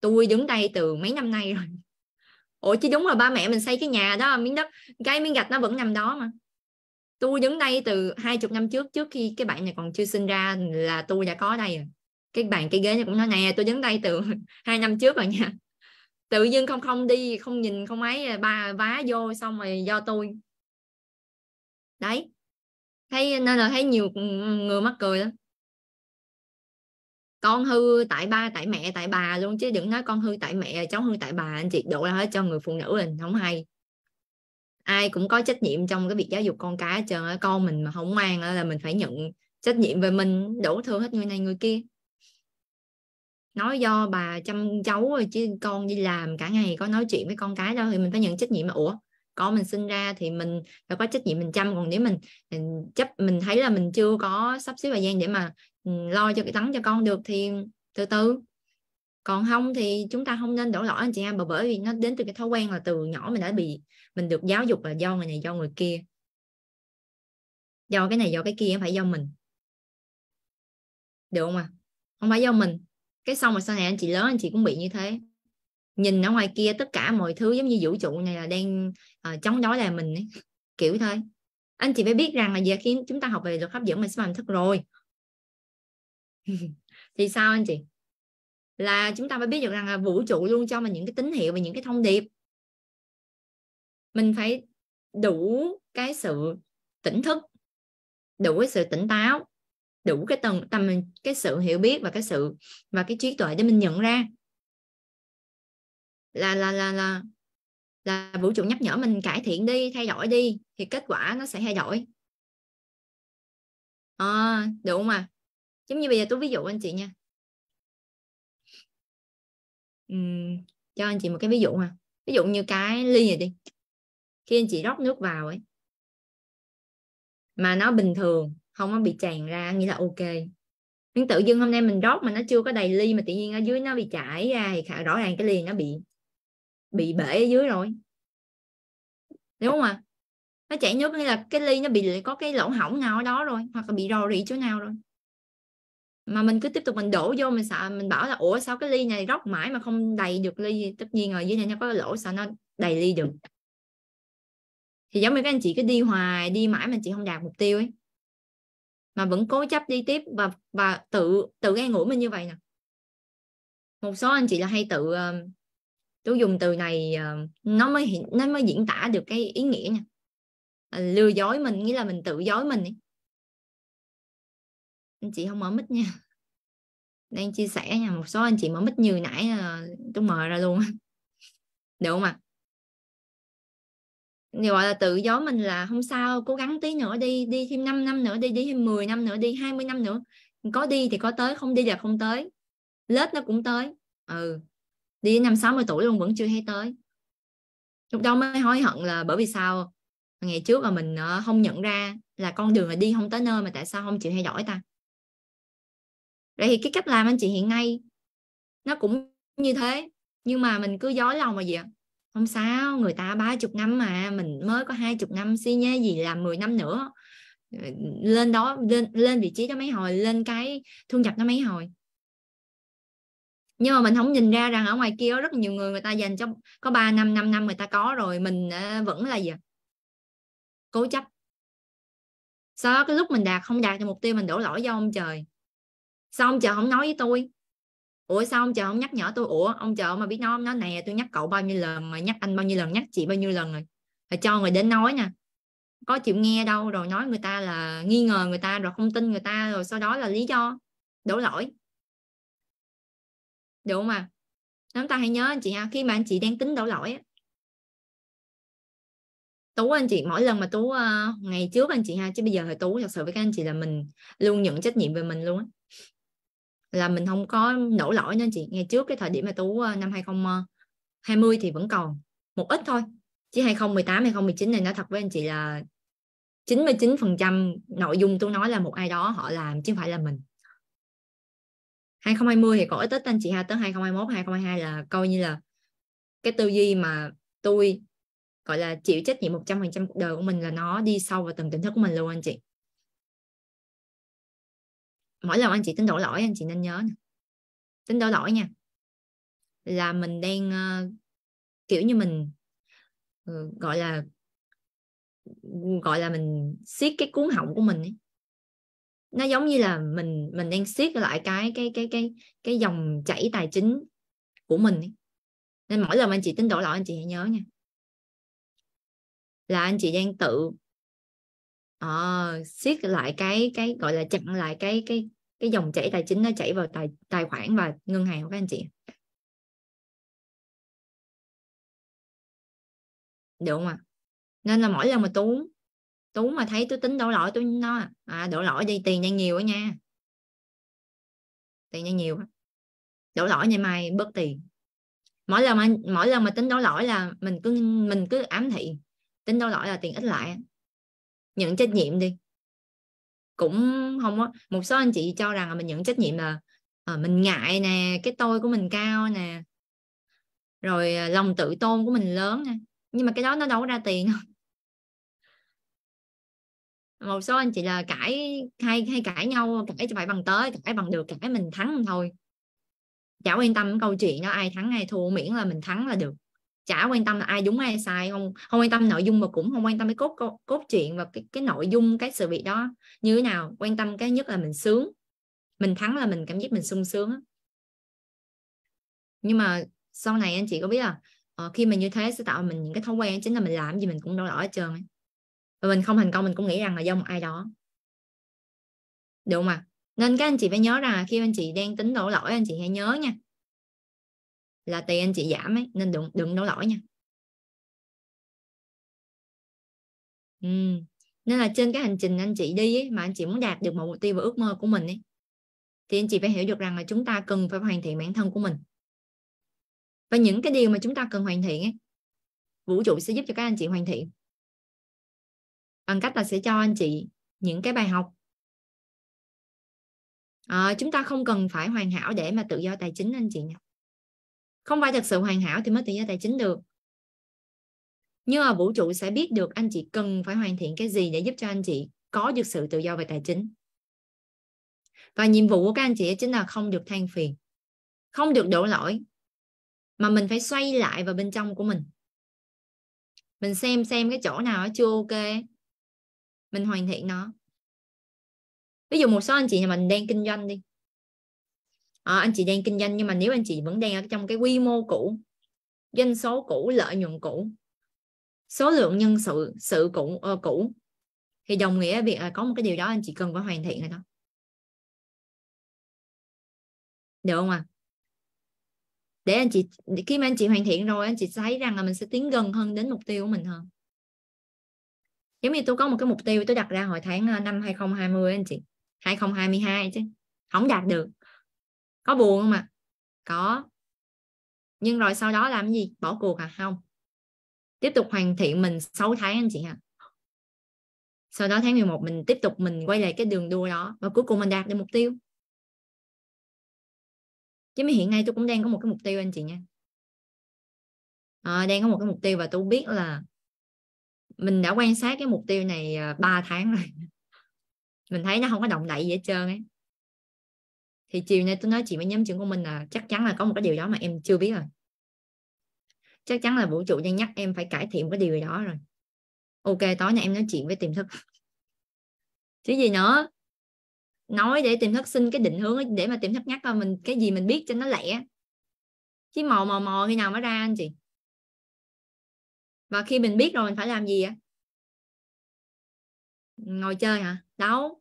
tôi đứng đây từ mấy năm nay rồi ủa chứ đúng là ba mẹ mình xây cái nhà đó miếng đất cái miếng gạch nó vẫn nằm đó mà tôi đứng đây từ hai chục năm trước trước khi cái bạn này còn chưa sinh ra là tôi đã có đây rồi cái bàn cái ghế này cũng nói nè tôi đứng đây từ hai năm trước rồi nha tự dưng không không đi không nhìn không ấy à, ba vá vô xong rồi do tôi đấy thấy nên là thấy nhiều ừ, người mắc cười lắm con hư tại ba tại mẹ tại bà luôn chứ đừng nói con hư tại mẹ cháu hư tại bà anh chị đổ ra hết cho người phụ nữ mình không hay ai cũng có trách nhiệm trong cái việc giáo dục con cái chờ con mình mà không ngoan là mình phải nhận trách nhiệm về mình đổ thừa hết người này người kia nói do bà chăm cháu rồi chứ con đi làm cả ngày có nói chuyện với con cái đâu thì mình phải nhận trách nhiệm mà ủa con mình sinh ra thì mình phải có trách nhiệm mình chăm còn nếu mình, mình chấp mình thấy là mình chưa có sắp xếp thời gian để mà ừ, lo cho cái tắng cho con được thì từ từ còn không thì chúng ta không nên đổ lỗi anh chị em bởi vì nó đến từ cái thói quen là từ nhỏ mình đã bị mình được giáo dục là do người này do người kia do cái này do cái kia không phải do mình được không à không phải do mình cái xong mà sau này anh chị lớn anh chị cũng bị như thế nhìn ở ngoài kia tất cả mọi thứ giống như vũ trụ này là đang uh, chống đối lại mình ấy. kiểu thôi anh chị phải biết rằng là giờ khi chúng ta học về luật hấp dẫn mình sẽ làm thức rồi thì sao anh chị là chúng ta phải biết được rằng là vũ trụ luôn cho mình những cái tín hiệu và những cái thông điệp mình phải đủ cái sự tỉnh thức đủ cái sự tỉnh táo đủ cái tầng tầm cái sự hiểu biết và cái sự và cái trí tuệ để mình nhận ra là là là là là vũ trụ nhắc nhở mình cải thiện đi thay đổi đi thì kết quả nó sẽ thay đổi à, ờ, được không giống như bây giờ tôi ví dụ anh chị nha uhm, cho anh chị một cái ví dụ ha ví dụ như cái ly này đi khi anh chị rót nước vào ấy mà nó bình thường không có bị tràn ra nghĩa là ok nhưng tự dưng hôm nay mình rót mà nó chưa có đầy ly mà tự nhiên ở dưới nó bị chảy ra thì khả, rõ ràng cái ly nó bị bị bể ở dưới rồi đúng không ạ nó chảy nước nghĩa là cái ly nó bị có cái lỗ hỏng nào ở đó rồi hoặc là bị rò rỉ chỗ nào rồi mà mình cứ tiếp tục mình đổ vô mình sợ mình bảo là ủa sao cái ly này rót mãi mà không đầy được ly tất nhiên rồi dưới này nó có lỗ sao nó đầy ly được thì giống như các anh chị cứ đi hoài đi mãi mà chị không đạt mục tiêu ấy mà vẫn cố chấp đi tiếp và và tự tự gây ngủ mình như vậy nè một số anh chị là hay tự tôi ờ, dùng từ này ờ, nó mới nó mới diễn tả được cái ý nghĩa nha ờ, lừa dối mình nghĩa là mình tự dối mình ấy. anh chị không mở mic nha đang chia sẻ nha một số anh chị mở mic như nãy tôi mời ra luôn được không ạ à? thì gọi là tự gió mình là không sao cố gắng tí nữa đi đi thêm 5 năm nữa đi đi thêm 10 năm nữa đi 20 năm nữa có đi thì có tới không đi là không tới lết nó cũng tới ừ đi năm 60 tuổi luôn vẫn chưa thấy tới lúc đó mới hối hận là bởi vì sao ngày trước mà mình ờ, không nhận ra là con đường là đi không tới nơi mà tại sao không chịu thay đổi ta vậy thì cái cách làm anh chị hiện nay nó cũng như thế nhưng mà mình cứ dối lòng mà gì ạ không sao người ta ba chục năm mà mình mới có hai chục năm suy nhé gì làm 10 năm nữa lên đó lên lên vị trí đó mấy hồi lên cái thu nhập nó mấy hồi nhưng mà mình không nhìn ra rằng ở ngoài kia rất nhiều người người ta dành cho có 3 năm 5 năm người ta có rồi mình à, vẫn là gì cố chấp sau đó cái lúc mình đạt không đạt được mục tiêu mình đổ lỗi do ông trời sao ông trời không nói với tôi ủa sao ông chờ không nhắc nhở tôi ủa ông chờ mà biết nó ông nói nè tôi nhắc cậu bao nhiêu lần mà nhắc anh bao nhiêu lần nhắc chị bao nhiêu lần rồi rồi cho người đến nói nè có chịu nghe đâu rồi nói người ta là nghi ngờ người ta rồi không tin người ta rồi sau đó là lý do đổ lỗi được mà. à chúng ta hãy nhớ anh chị ha khi mà anh chị đang tính đổ lỗi tú anh chị mỗi lần mà tú uh, ngày trước anh chị ha chứ bây giờ thì tú thật sự với các anh chị là mình luôn nhận trách nhiệm về mình luôn á là mình không có nổ lỗi nên chị ngày trước cái thời điểm mà tú ờ, năm 2020 ờ, thì vẫn còn một ít thôi chứ 2018 2019 này nói thật với anh chị là 99% nội dung tôi nói là một ai đó họ làm chứ không phải là mình 2020 thì có ít ít anh chị ha tới 2021 2022 là coi như là cái tư duy mà tôi gọi là chịu trách nhiệm 100% cuộc đời của mình là nó đi sâu vào từng tỉnh thức của mình luôn anh chị mỗi lần anh chị tính đổ lỗi anh chị nên nhớ nè tính đổ lỗi nha là mình đang uh, kiểu như mình uh, gọi là gọi là mình siết cái cuốn họng của mình ấy. nó giống như là mình mình đang siết lại cái cái cái cái cái dòng chảy tài chính của mình ấy. nên mỗi lần anh chị tính đổ lỗi anh chị hãy nhớ nha là anh chị đang tự uh, siết lại cái cái gọi là chặn lại cái cái cái dòng chảy tài chính nó chảy vào tài tài khoản và ngân hàng của các anh chị được không ạ nên là mỗi lần mà tú tú mà thấy tôi tính đổ lỗi tôi nó à đổ lỗi đi tiền nhanh nhiều á nha tiền nhanh nhiều đổ lỗi ngày mai bớt tiền mỗi lần mà mỗi lần mà tính đổ lỗi là mình cứ mình cứ ám thị tính đổ lỗi là tiền ít lại nhận trách nhiệm đi cũng không có một số anh chị cho rằng là mình nhận trách nhiệm là à, mình ngại nè cái tôi của mình cao nè rồi ờ, lòng tự tôn của mình lớn nè nhưng mà cái đó nó đâu có ra tiền đâu một số anh chị là cãi hay hay cãi nhau cãi cho phải bằng tới cãi bằng được cãi mình thắng thôi chả quan tâm câu chuyện đó ai thắng ai thua miễn là mình thắng là được chả quan tâm là ai đúng ai sai không không quan tâm nội dung mà cũng không quan tâm cái cốt cốt, cốt truyện và cái cái nội dung cái sự việc đó như thế nào quan tâm cái nhất là mình sướng mình thắng là mình cảm giác mình sung sướng nhưng mà sau này anh chị có biết là ờ, khi mình như thế sẽ tạo mình những cái thói quen chính là mình làm gì mình cũng đổ đỏ hết trơn ấy. và mình không thành công mình cũng nghĩ rằng là do một ai đó được không ạ nên các anh chị phải nhớ rằng khi anh chị đang tính đổ lỗi anh chị hãy nhớ nha là tiền anh chị giảm ấy nên đừng đừng đổ lỗi nha ừ. nên là trên cái hành trình anh chị đi ấy, mà anh chị muốn đạt được một mục tiêu và ước mơ của mình ấy, thì anh chị phải hiểu được rằng là chúng ta cần phải hoàn thiện bản thân của mình và những cái điều mà chúng ta cần hoàn thiện ấy, vũ trụ sẽ giúp cho các anh chị hoàn thiện bằng cách là sẽ cho anh chị những cái bài học à, chúng ta không cần phải hoàn hảo để mà tự do tài chính anh chị nhé không phải thật sự hoàn hảo thì mới tự do tài chính được nhưng mà vũ trụ sẽ biết được anh chị cần phải hoàn thiện cái gì để giúp cho anh chị có được sự tự do về tài chính và nhiệm vụ của các anh chị chính là không được than phiền không được đổ lỗi mà mình phải xoay lại vào bên trong của mình mình xem xem cái chỗ nào chưa ok mình hoàn thiện nó ví dụ một số anh chị nhà mình đang kinh doanh đi à, anh chị đang kinh doanh nhưng mà nếu anh chị vẫn đang ở trong cái quy mô cũ doanh số cũ lợi nhuận cũ số lượng nhân sự sự cũ uh, cũ thì đồng nghĩa việc là có một cái điều đó anh chị cần phải hoàn thiện rồi đó được không ạ à? để anh chị khi mà anh chị hoàn thiện rồi anh chị thấy rằng là mình sẽ tiến gần hơn đến mục tiêu của mình hơn giống như tôi có một cái mục tiêu tôi đặt ra hồi tháng ờ, năm 2020 anh chị 2022 chứ không đạt được có buồn không mà có nhưng rồi sau đó làm gì bỏ cuộc à không tiếp tục hoàn thiện mình 6 tháng anh chị ạ à. sau đó tháng 11 mình tiếp tục mình quay lại cái đường đua đó và cuối cùng mình đạt được mục tiêu chứ mà hiện nay tôi cũng đang có một cái mục tiêu anh chị nha à, đang có một cái mục tiêu và tôi biết là mình đã quan sát cái mục tiêu này 3 ờ, tháng rồi mình thấy nó không có động đậy gì hết trơn ấy thì chiều nay tôi nói chuyện với nhóm trưởng của mình là chắc chắn là có một cái điều đó mà em chưa biết rồi chắc chắn là vũ trụ đang nhắc em phải cải thiện một cái điều gì đó rồi ok tối nay em nói chuyện với tiềm thức chứ gì nữa nói để tiềm thức xin cái định hướng để mà tiềm thức nhắc là mình cái gì mình biết cho nó lẹ chứ mò mò mò khi nào mới ra anh chị và khi mình biết rồi mình phải làm gì á ngồi chơi hả đâu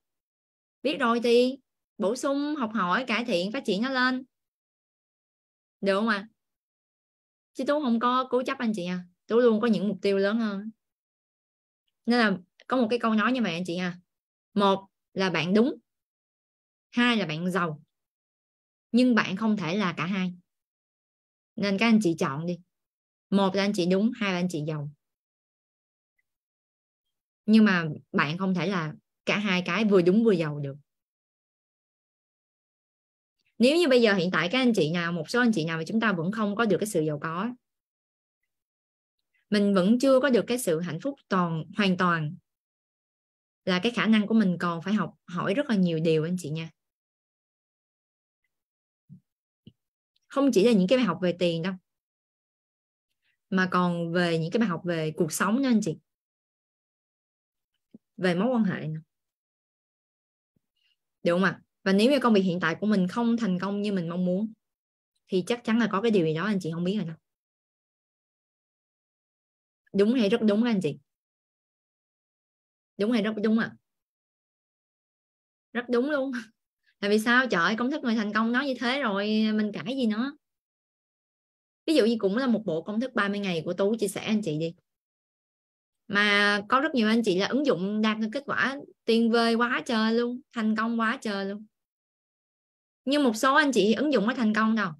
biết rồi thì bổ sung học hỏi cải thiện phát triển nó lên được không ạ à? chứ tú không có cố chấp anh chị à tú luôn có những mục tiêu lớn hơn nên là có một cái câu nói như vậy anh chị à một là bạn đúng hai là bạn giàu nhưng bạn không thể là cả hai nên các anh chị chọn đi một là anh chị đúng hai là anh chị giàu nhưng mà bạn không thể là cả hai cái vừa đúng vừa giàu được nếu như bây giờ hiện tại các anh chị nào một số anh chị nào mà chúng ta vẫn không có được cái sự giàu có mình vẫn chưa có được cái sự hạnh phúc toàn hoàn toàn là cái khả năng của mình còn phải học hỏi rất là nhiều điều anh chị nha không chỉ là những cái bài học về tiền đâu mà còn về những cái bài học về cuộc sống nha anh chị về mối quan hệ nữa. đúng không ạ và nếu như công việc hiện tại của mình không thành công như mình mong muốn thì chắc chắn là có cái điều gì đó anh chị không biết rồi đâu đúng hay rất đúng anh chị đúng hay rất đúng ạ à? rất đúng luôn tại vì sao trời công thức người thành công nói như thế rồi mình cãi gì nó ví dụ như cũng là một bộ công thức 30 ngày của tú chia sẻ anh chị đi mà có rất nhiều anh chị là ứng dụng đạt được kết quả tiền vời quá trời luôn thành công quá trời luôn nhưng một số anh chị ứng dụng mới thành công đâu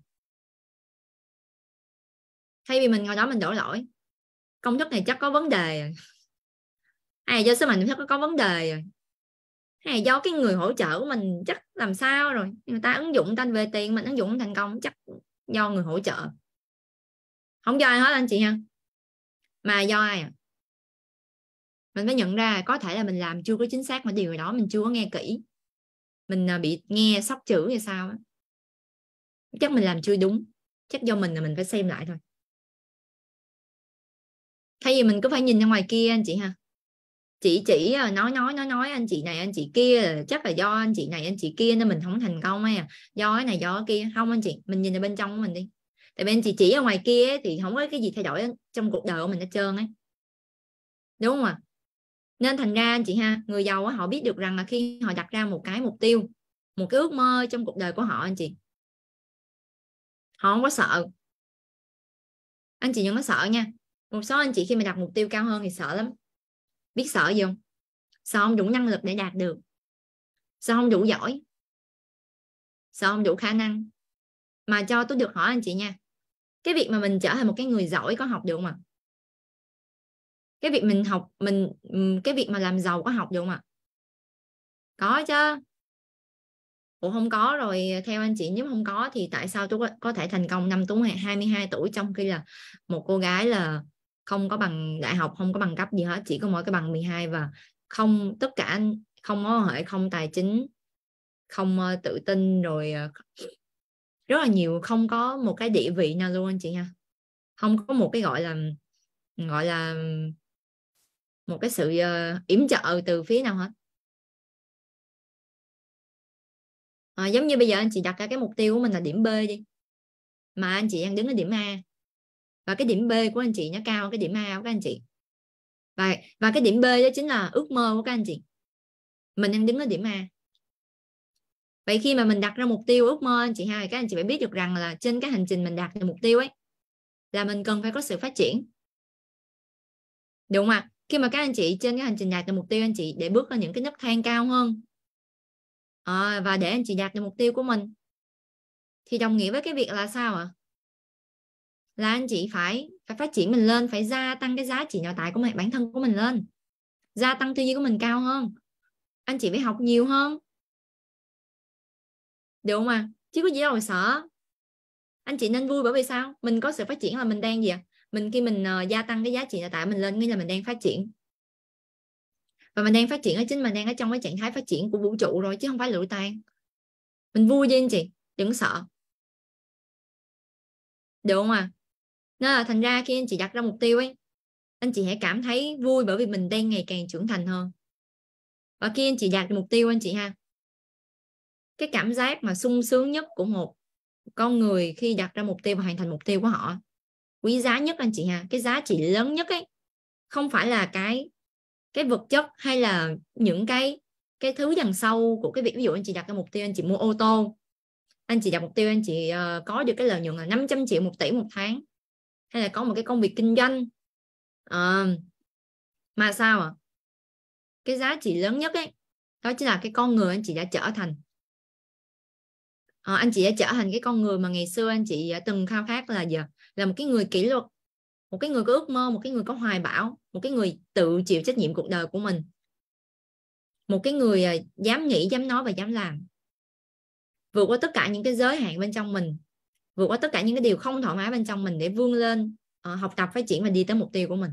thay vì mình ngồi đó mình đổ lỗi công thức này chắc có vấn đề rồi hay do sức mệnh chắc có vấn đề rồi hay do cái người hỗ trợ của mình chắc làm sao rồi người ta ứng dụng người về tiền mình ứng dụng thành công chắc do người hỗ trợ không do ai hết anh chị ha mà do ai à? mình mới nhận ra có thể là mình làm chưa có chính xác mà điều đó mình chưa có nghe kỹ mình à, bị nghe sóc chữ hay sao á chắc mình làm chưa đúng chắc do mình là mình phải xem lại thôi thay vì mình cứ phải nhìn ra ngoài kia anh chị ha chị chỉ à, nói nói nói nói anh chị này anh chị kia chắc là do anh chị này anh chị kia nên mình không thành công ấy à do cái này do cái kia không anh chị mình nhìn ở bên trong của mình đi tại vì anh chị chỉ ở ngoài kia ấy, thì không có cái gì thay đổi trong cuộc đời của mình hết trơn ấy đúng không ạ à? nên thành ra anh chị ha người giàu họ biết được rằng là khi họ đặt ra một cái mục tiêu một cái ước mơ trong cuộc đời của họ anh chị họ không có sợ anh chị đừng có sợ nha một số anh chị khi mà đặt mục tiêu cao hơn thì sợ lắm biết sợ gì không sợ không đủ năng lực để đạt được sợ không đủ giỏi sợ không đủ khả năng mà cho tôi được hỏi anh chị nha cái việc mà mình trở thành một cái người giỏi có học được mà cái việc mình học mình cái việc mà làm giàu có học được không ạ có chứ Ủa không có rồi theo anh chị nếu không có thì tại sao tôi có thể thành công năm Tú 22 tuổi trong khi là một cô gái là không có bằng đại học, không có bằng cấp gì hết, chỉ có mỗi cái bằng 12 và không tất cả không có hệ không tài chính, không tự tin rồi ờ, rất là nhiều không có một cái địa vị nào luôn anh chị nha. Không có một cái gọi là gọi là một cái sự uh, trợ từ phía nào hết à, ờ, giống như bây giờ anh chị đặt ra cái mục tiêu của mình là điểm B đi mà anh chị đang đứng ở điểm A và cái điểm B của anh chị nó cao hơn cái điểm A của các anh chị và và cái điểm B đó chính là ước mơ của các anh chị mình đang đứng ở điểm A vậy khi mà mình đặt ra mục tiêu ước mơ anh chị hai các anh chị phải biết được rằng là trên cái hành trình mình đạt được mục tiêu ấy là mình cần phải có sự phát triển đúng không ạ khi mà các anh chị trên cái hành trình đạt được mục tiêu anh chị để bước lên những cái nấc thang cao hơn à, và để anh chị đạt được mục tiêu của mình thì đồng nghĩa với cái việc là sao ạ à? là anh chị phải phải phát triển mình lên phải gia tăng cái giá trị nội tại của mình bản thân của mình lên gia tăng tư duy của mình cao hơn anh chị phải học nhiều hơn được không ạ à? chứ có gì đâu mà sợ anh chị nên vui bởi vì sao mình có sự phát triển là mình đang gì ạ à? mình khi mình uh, gia tăng cái giá trị nội tại mình lên nghĩa là mình đang phát triển và mình đang phát triển ở chính mình đang ở trong cái trạng thái phát triển của vũ trụ rồi chứ không phải lụi tan mình vui với anh chị đừng sợ được không à nên là thành ra khi anh chị đặt ra mục tiêu ấy anh chị hãy cảm thấy vui bởi vì mình đang ngày càng trưởng thành hơn và khi anh chị đạt mục tiêu anh chị ha cái cảm giác mà sung sướng nhất của một con người khi đặt ra mục tiêu và hoàn thành mục tiêu của họ quý giá nhất anh chị ha cái giá trị lớn nhất ấy không phải là cái cái vật chất hay là những cái cái thứ đằng sau của cái việc ví dụ anh chị đặt cái mục tiêu anh chị mua ô tô anh chị đặt mục tiêu anh chị uh, có được cái lợi nhuận là 500 triệu một tỷ một tháng hay là có một cái công việc kinh doanh uh, mà sao ạ à? cái giá trị lớn nhất ấy đó chính là cái con người anh chị đã trở thành à, anh chị đã trở thành cái con người mà ngày xưa anh chị đã từng khao khát là giờ là một cái người kỷ luật một cái người có ước mơ một cái người có hoài bão một cái người tự chịu trách nhiệm cuộc đời của mình một cái người à, dám nghĩ dám nói và dám làm vượt qua tất cả những cái giới hạn bên trong mình vượt qua tất cả những cái điều không thoải mái bên trong mình để vươn lên ờ, học tập phát triển và đi tới mục tiêu của mình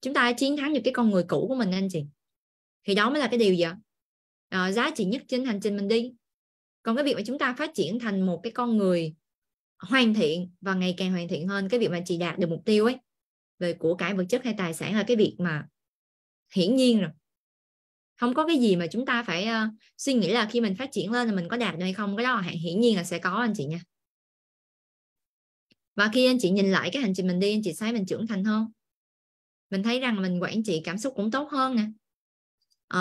chúng ta chiến thắng được cái con người cũ của mình anh chị thì đó mới là cái điều gì à, giá trị nhất trên hành trình mình đi còn cái việc mà chúng ta phát triển thành một cái con người hoàn thiện và ngày càng hoàn thiện hơn cái việc mà chị đạt được mục tiêu ấy về của cải vật chất hay tài sản là cái việc mà hiển nhiên rồi không có cái gì mà chúng ta phải uh, suy nghĩ là khi mình phát triển lên thì mình có đạt được hay không cái đó là hiển nhiên là sẽ có anh chị nha và khi anh chị nhìn lại cái hành trình mình đi anh chị thấy mình trưởng thành hơn mình thấy rằng mình quản trị cảm xúc cũng tốt hơn nè à,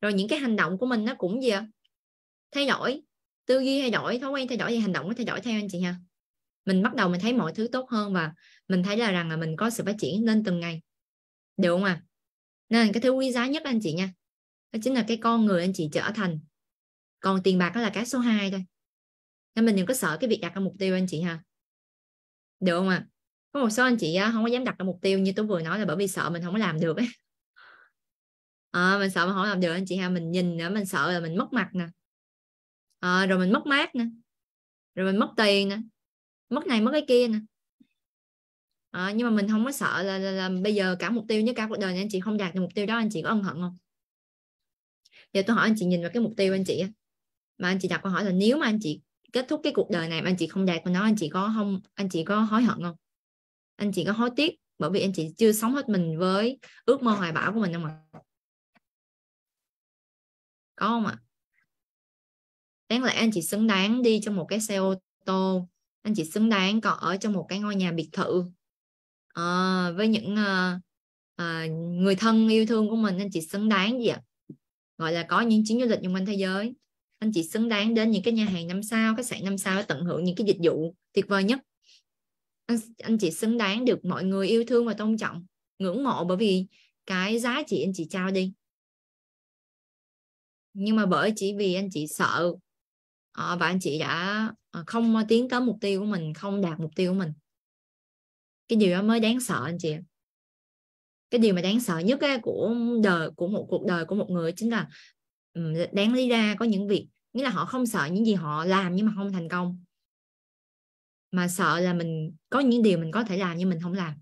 rồi những cái hành động của mình nó cũng gì ạ thay đổi tư duy thay đổi thói quen thay đổi thì hành động có thay đổi theo anh chị ha mình bắt đầu mình thấy mọi thứ tốt hơn và mình thấy là rằng là mình có sự phát triển lên từng ngày được không à nên cái thứ quý giá nhất anh chị nha đó chính là cái con người anh chị trở thành còn tiền bạc đó là cái số 2 thôi nên mình đừng có sợ cái việc đặt ra mục tiêu anh chị ha được không ạ à? có một số anh chị không có dám đặt ra mục tiêu như tôi vừa nói là bởi vì sợ mình không có làm được ấy à, mình sợ mình không làm được anh chị ha mình nhìn nữa mình sợ là mình mất mặt nè à, rồi mình mất mát nè rồi mình mất tiền nè mất này mất cái kia nè à, nhưng mà mình không có sợ là, là, là bây giờ cả mục tiêu nhất cả cuộc đời này anh chị không đạt được mục tiêu đó anh chị có ân hận không giờ tôi hỏi anh chị nhìn vào cái mục tiêu anh chị mà anh chị đặt câu hỏi là nếu mà anh chị kết thúc cái cuộc đời này mà anh chị không đạt được nó anh chị có không anh chị có hối hận không anh chị có hối tiếc bởi vì anh chị chưa sống hết mình với ước mơ hoài bão của mình không ạ có không ạ đáng lẽ anh chị xứng đáng đi trong một cái xe ô tô anh chị xứng đáng còn ở trong một cái ngôi nhà biệt thự à, với những à, à, người thân yêu thương của mình anh chị xứng đáng gì ạ gọi là có những chuyến du lịch trong quanh thế giới anh chị xứng đáng đến những cái nhà hàng năm sao khách sạn năm sao tận hưởng những cái dịch vụ tuyệt vời nhất anh, anh chị xứng đáng được mọi người yêu thương và tôn trọng ngưỡng mộ bởi vì cái giá trị anh chị trao đi nhưng mà bởi chỉ vì anh chị sợ Ờ, và anh chị đã ờ, không ờ, tiến tới mục tiêu của mình không đạt mục tiêu của mình cái điều đó mới đáng sợ anh chị cái điều mà đáng sợ nhất của đời của một cuộc đời của một người chính là đáng lý ra có những việc nghĩa là họ không sợ những gì họ làm nhưng mà không thành công mà sợ là mình có những điều mình có thể làm nhưng mình không làm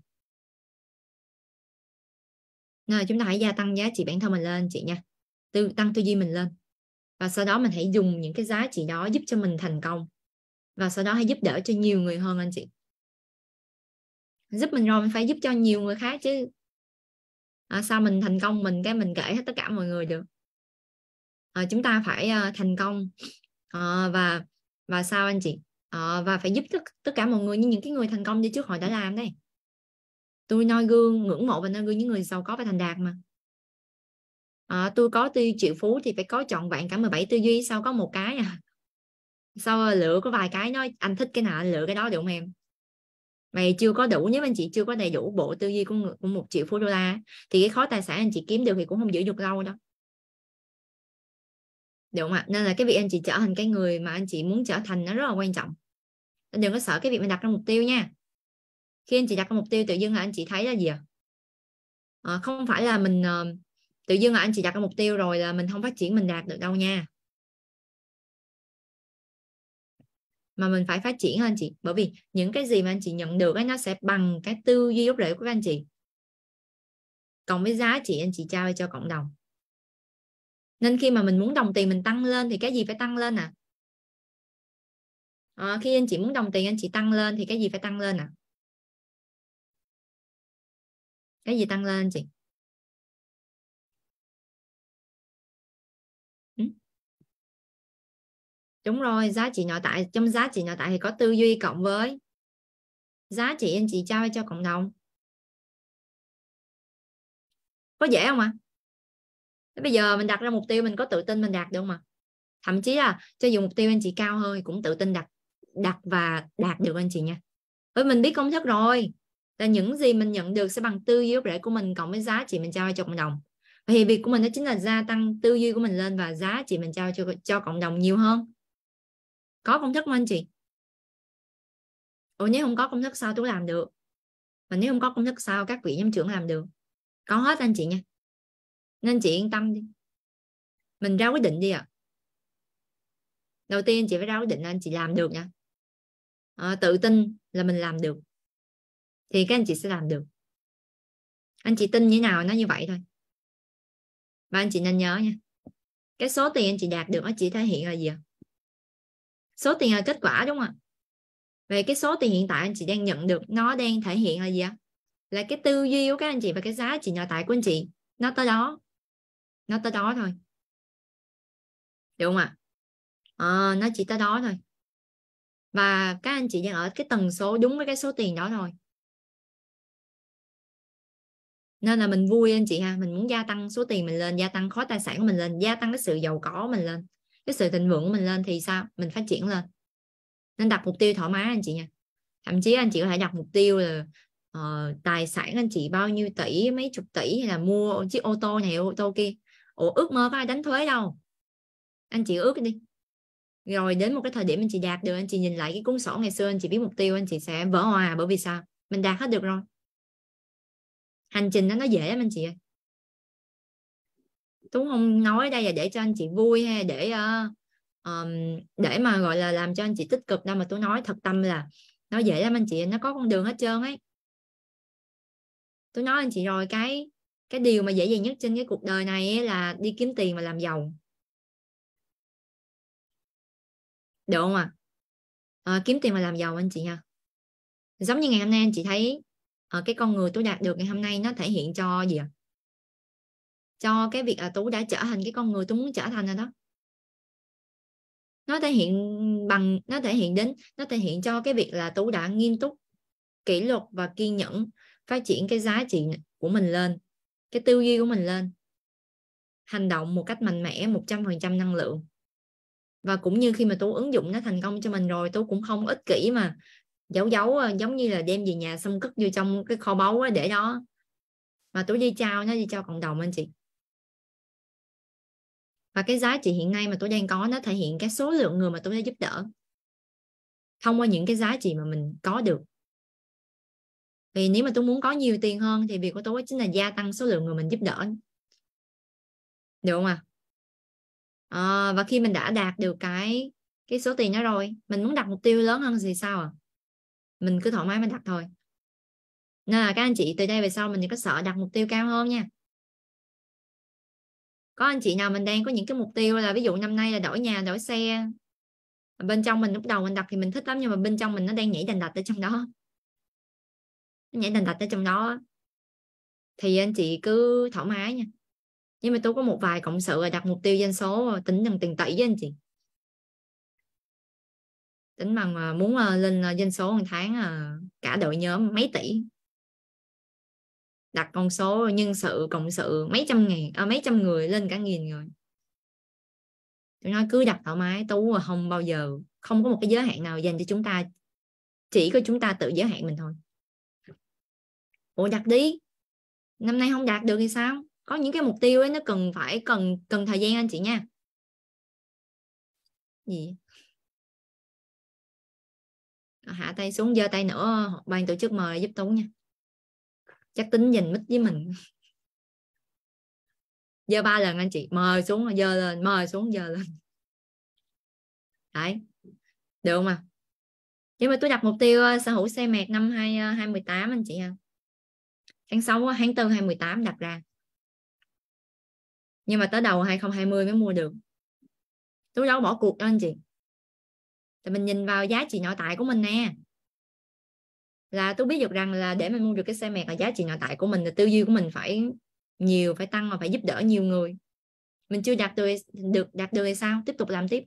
nên là chúng ta hãy gia tăng giá trị bản thân mình lên chị nha tăng tư duy mình lên và sau đó mình hãy dùng những cái giá trị đó giúp cho mình thành công và sau đó hãy giúp đỡ cho nhiều người hơn anh chị giúp mình rồi mình phải giúp cho nhiều người khác chứ à, sao mình thành công mình cái mình kể hết tất cả mọi người được à, chúng ta phải uh, thành công à, và và sao anh chị à, và phải giúp tất tất cả mọi người như những cái người thành công như trước họ đã làm đây tôi noi gương ngưỡng mộ và noi gương những người giàu có và thành đạt mà à, tôi có tư triệu phú thì phải có chọn bạn cả 17 tư duy sau có một cái à sau lựa có vài cái nói anh thích cái nào anh lựa cái đó được không em mày chưa có đủ nếu anh chị chưa có đầy đủ bộ tư duy của, của một triệu phú đô la thì cái khó tài sản anh chị kiếm được thì cũng không giữ được lâu đâu được không ạ nên là cái việc anh chị trở thành cái người mà anh chị muốn trở thành nó rất là quan trọng đừng có sợ cái việc mình đặt ra mục tiêu nha khi anh chị đặt ra mục tiêu tự dưng là anh chị thấy là gì à, à không phải là mình ờ, tự dưng là anh chị đặt cái mục tiêu rồi là mình không phát triển mình đạt được đâu nha mà mình phải phát triển hơn chị bởi vì những cái gì mà anh chị nhận được ấy, nó sẽ bằng cái tư duy gốc rễ của các anh chị cộng với giá trị anh chị trao cho cộng đồng nên khi mà mình muốn đồng tiền mình tăng lên thì cái gì phải tăng lên à? à khi anh chị muốn đồng tiền anh chị tăng lên thì cái gì phải tăng lên à? cái gì tăng lên anh chị đúng rồi giá trị nội tại trong giá trị nội tại thì có tư duy cộng với giá trị anh chị trao cho cộng đồng có dễ không ạ à? bây giờ mình đặt ra mục tiêu mình có tự tin mình đạt được không ạ à? thậm chí là cho dù mục tiêu anh chị cao hơn cũng tự tin đặt đặt và đạt được anh chị nha bởi mình biết công thức rồi là những gì mình nhận được sẽ bằng tư duy gốc rễ của mình cộng với giá trị mình trao cho cộng đồng thì việc của mình đó chính là gia tăng tư duy của mình lên và giá trị mình trao cho cho cộng đồng nhiều hơn có công thức không anh chị ủa nếu không có công thức sao tôi làm được mà nếu không có công thức sao các vị giám trưởng làm được có hết anh chị nha nên chị yên tâm đi mình ra quyết định đi ạ à. đầu tiên chị phải ra quyết định là anh chị làm được nha à, tự tin là mình làm được thì các anh chị sẽ làm được anh chị tin như nào nó như vậy thôi và anh chị nên nhớ nha cái số tiền anh chị đạt được nó chỉ thể hiện là gì ạ à? số tiền là kết quả đúng không ạ vậy cái số tiền hiện tại anh chị đang nhận được nó đang thể hiện là gì ạ là cái tư duy của các anh chị và cái giá trị nội tại của anh chị nó tới đó nó tới đó thôi được không ạ à, nó chỉ tới đó thôi và các anh chị đang ở cái tần số đúng với cái số tiền đó thôi. nên là mình vui anh chị ha mình muốn gia tăng số tiền mình lên gia tăng khối tài sản của mình lên gia tăng cái sự giàu có của mình lên cái sự thịnh vượng của mình lên thì sao mình phát triển lên nên đặt mục tiêu thoải mái anh chị nha thậm chí anh chị có thể đặt mục tiêu là uh, tài sản anh chị bao nhiêu tỷ mấy chục tỷ hay là mua chiếc ô tô này ô tô kia ủa ước mơ có ai đánh thuế đâu anh chị ước đi rồi đến một cái thời điểm anh chị đạt được anh chị nhìn lại cái cuốn sổ ngày xưa anh chị biết mục tiêu anh chị sẽ vỡ hòa bởi vì sao mình đạt hết được rồi hành trình đó nó dễ lắm anh chị ơi tú không nói đây là để cho anh chị vui hay để uh, um, để mà gọi là làm cho anh chị tích cực đâu mà tôi nói thật tâm là nó dễ lắm anh chị nó có con đường hết trơn ấy tôi nói anh chị rồi cái cái điều mà dễ dàng nhất trên cái cuộc đời này là đi kiếm tiền và làm giàu được không ạ à? à, kiếm tiền và làm giàu anh chị nha giống như ngày hôm nay anh chị thấy à, cái con người tôi đạt được ngày hôm nay nó thể hiện cho gì ạ à? cho cái việc là tú đã trở thành cái con người tú muốn trở thành rồi đó nó thể hiện bằng nó thể hiện đến nó thể hiện cho cái việc là tú đã nghiêm túc kỷ luật và kiên nhẫn phát triển cái giá trị của mình lên cái tư duy của mình lên hành động một cách mạnh mẽ 100% năng lượng và cũng như khi mà tú ứng dụng nó thành công cho mình rồi tú cũng không ích kỷ mà giấu giấu ờ, giống như là đem về nhà xong cất vô trong cái kho báu để đó mà tú đi trao nó đi cho cộng đồng anh chị và cái giá trị hiện nay mà tôi đang có nó thể hiện cái số lượng người mà tôi đã giúp đỡ thông qua những cái giá trị mà mình có được vì nếu mà tôi muốn có nhiều tiền hơn thì việc của tôi chính là gia tăng số lượng người mình giúp đỡ được không ạ à? à, và khi mình đã đạt được cái cái số tiền đó rồi mình muốn đặt mục tiêu lớn hơn thì sao à mình cứ thoải mái mà đặt thôi nên là các anh chị từ đây về sau mình đừng có sợ đặt mục tiêu cao hơn nha có anh chị nào mình đang có những cái mục tiêu là ví dụ năm nay là đổi nhà đổi xe bên trong mình lúc đầu mình đặt thì mình thích lắm nhưng mà bên trong mình nó đang nhảy đành đạch ở trong đó nhảy đành đạch ở trong đó thì anh chị cứ thoải mái nha nhưng mà tôi có một vài cộng sự là đặt mục tiêu doanh số tính bằng tiền tỷ với anh chị tính bằng à, muốn à, lên à, doanh số một tháng cả đội nhóm mấy tỷ đặt con số nhân sự cộng sự mấy trăm ngàn à, mấy trăm người lên cả nghìn người tôi nói cứ đặt thoải mái tú không bao giờ không có một cái giới hạn nào dành cho chúng ta chỉ có chúng ta tự giới hạn mình thôi ủa đặt đi năm nay không đạt được thì sao có những cái mục tiêu ấy nó cần phải cần cần thời gian anh chị nha gì hạ tay xuống giơ tay nữa ban tổ chức mời giúp tú nha chắc tính nhìn mít với mình dơ ba lần anh chị mời xuống dơ lên mời xuống dơ lên đấy được không à nhưng mà tôi đặt mục tiêu ờ, sở hữu xe mệt năm 2018 ờ, anh chị ha tháng 6 ờ, tháng 4 2018 đặt ra nhưng mà tới đầu 2020 mới mua được tôi đâu bỏ cuộc đâu anh chị thì mình nhìn vào giá trị nội tại của mình nè là tôi biết được rằng là để mình mua được cái xe mẹt là giá trị nội tại của mình là tư duy của mình phải nhiều phải tăng và phải giúp đỡ nhiều người mình chưa đạt được được đạt được thì sao tiếp tục làm tiếp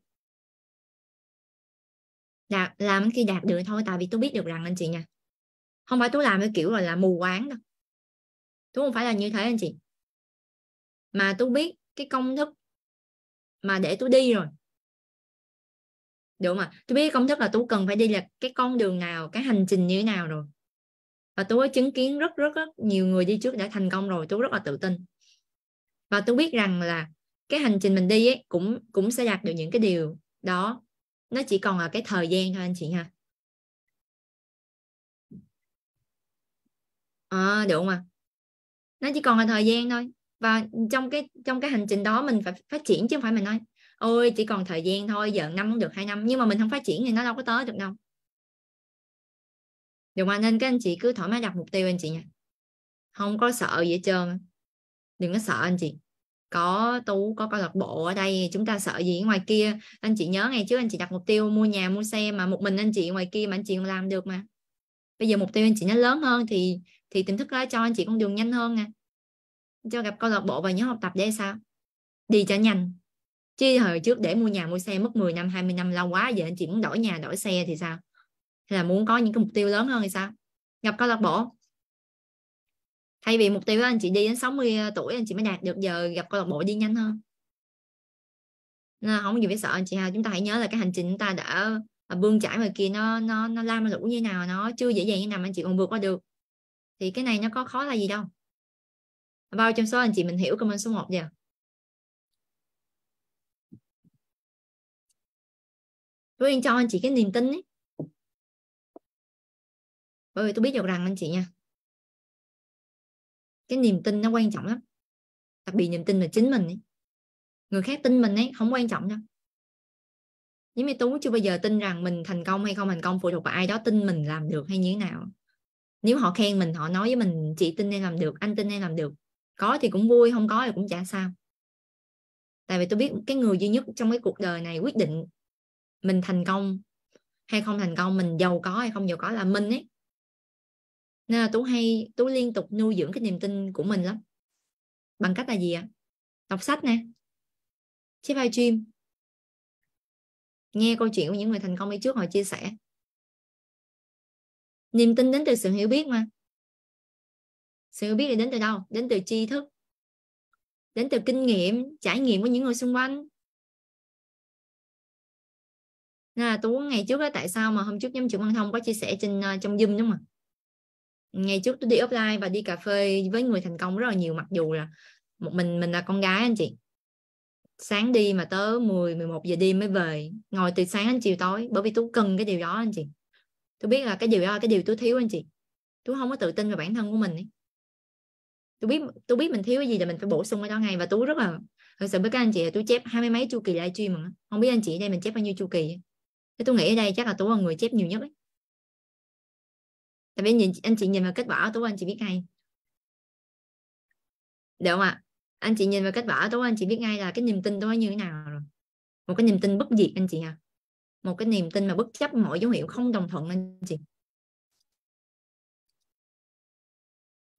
đạt làm khi đạt được thôi tại vì tôi biết được rằng anh chị nha không phải tôi làm cái kiểu rồi là mù quáng đâu tôi không phải là như thế anh chị mà tôi biết cái công thức mà để tôi đi rồi đúng mà. tôi biết công thức là tôi cần phải đi là cái con đường nào cái hành trình như thế nào rồi và tôi chứng kiến rất rất rất nhiều người đi trước đã thành công rồi tôi rất là tự tin và tôi biết rằng là cái hành trình mình đi ấy cũng cũng sẽ đạt được những cái điều đó nó chỉ còn là cái thời gian thôi anh chị ha à, được không nó chỉ còn là thời gian thôi và trong cái trong cái hành trình đó mình phải phát triển chứ không phải mình nói ôi chỉ còn thời gian thôi giờ năm cũng được hai năm nhưng mà mình không phát triển thì nó đâu có tới được đâu được mà nên các anh chị cứ thoải mái đặt mục tiêu anh chị nha không có sợ gì hết trơn đừng có sợ anh chị có tú có câu lạc bộ ở đây chúng ta sợ gì ngoài kia anh chị nhớ ngày trước anh chị đặt mục tiêu mua nhà mua xe mà một mình anh chị ngoài kia mà anh chị làm được mà bây giờ mục tiêu anh chị nó lớn hơn thì thì tiềm thức đó cho anh chị con đường nhanh hơn nè cho gặp câu lạc bộ và nhớ học tập để sao đi cho nhanh chứ hồi trước để mua nhà mua xe mất 10 năm 20 năm lâu quá giờ anh chị muốn đổi nhà đổi xe thì sao hay là muốn có những cái mục tiêu lớn hơn thì sao gặp câu lạc bộ thay vì mục tiêu đó anh chị đi đến 60 ờ, tuổi anh chị mới đạt được giờ gặp câu lạc bộ đi nhanh hơn nên không gì phải sợ anh chị ha chúng ta hãy nhớ là cái hành trình chúng ta đã ờ, bươn trải ngoài kia nó nó nó lam lũ như nào nó chưa dễ dàng như nào anh chị còn vượt qua được thì cái này nó có khó là gì đâu bao trong số anh chị mình hiểu comment số 1 giờ tôi vì cho anh chị cái niềm tin ấy bởi vì tôi biết được rằng anh chị nha cái niềm tin nó quan trọng lắm đặc biệt niềm tin là chính mình ấy. người khác tin mình ấy không quan trọng đâu nếu như tú chưa bao giờ tin rằng mình thành công hay không thành công phụ thuộc vào ai đó tin mình làm được hay như thế nào nếu họ khen mình họ nói với mình chị tin em làm được anh tin em làm được có thì cũng vui không có thì cũng chả sao tại vì tôi biết cái người duy nhất trong cái cuộc đời này quyết định mình thành công hay không thành công mình giàu có hay không giàu có là mình ấy nên là tú hay tú liên tục nuôi dưỡng cái niềm tin của mình lắm bằng cách là gì ạ đọc sách nè chế live stream nghe câu chuyện của những người thành công đi trước họ chia sẻ niềm tin đến từ sự hiểu biết mà sự hiểu biết thì đến từ đâu đến từ tri thức đến từ kinh nghiệm trải nghiệm của những người xung quanh là tú ngày trước đó tại sao mà hôm trước nhóm trưởng văn thông có chia sẻ trên ờ, trong zoom đúng không ngày trước tôi đi offline và đi cà phê với người thành công rất là nhiều mặc dù là một mình mình là con gái anh chị sáng đi mà tới 10 11 giờ đêm mới về ngồi từ sáng đến chiều tối bởi vì tôi cần cái điều đó anh chị tôi biết là cái điều đó là cái điều tôi thiếu anh chị tôi không có tự tin về bản thân của mình ấy. tôi biết tôi biết mình thiếu cái gì là mình phải bổ sung cái đó ngay và tôi rất là thật sự với các anh chị là tôi chép hai mươi mấy chu kỳ livestream mà không biết anh chị đây mình chép bao nhiêu chu kỳ thế tôi nghĩ ở đây chắc là tú là người chép nhiều nhất đấy tại vì nhìn anh chị nhìn vào kết quả tú anh chị biết ngay được không ạ anh chị nhìn vào kết quả tú anh chị biết ngay là cái niềm tin tôi như thế nào rồi một cái niềm tin bất diệt anh chị à một cái niềm tin mà bất chấp mọi dấu hiệu không đồng thuận anh chị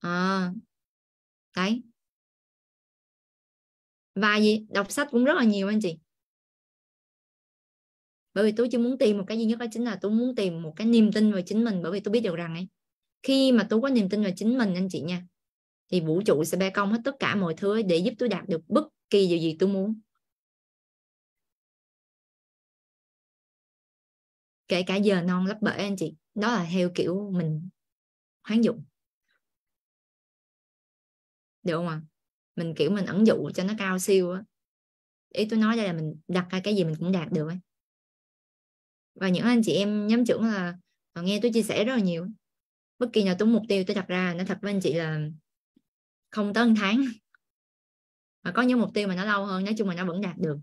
à, đấy và gì đọc sách cũng rất là nhiều anh chị bởi vì tôi chỉ muốn tìm một cái duy nhất đó chính là tôi muốn tìm một cái niềm tin vào chính mình bởi vì tôi biết được rằng ấy khi mà tôi có niềm tin vào chính mình anh chị nha thì vũ trụ sẽ bê công hết tất cả mọi thứ để giúp tôi đạt được bất kỳ điều gì tôi muốn kể cả giờ non lấp bể anh chị đó là theo kiểu mình hoán dụng được không ạ mình kiểu mình ẩn dụ cho nó cao siêu á ý tôi nói đây là mình đặt ra cái gì mình cũng đạt được ấy và những anh chị em nhắm trưởng là à, nghe tôi chia sẻ rất là nhiều bất kỳ nào tôi mục tiêu tôi đặt ra nó thật với anh chị là không tới tháng mà có những mục tiêu mà nó lâu hơn nói chung là nó vẫn đạt được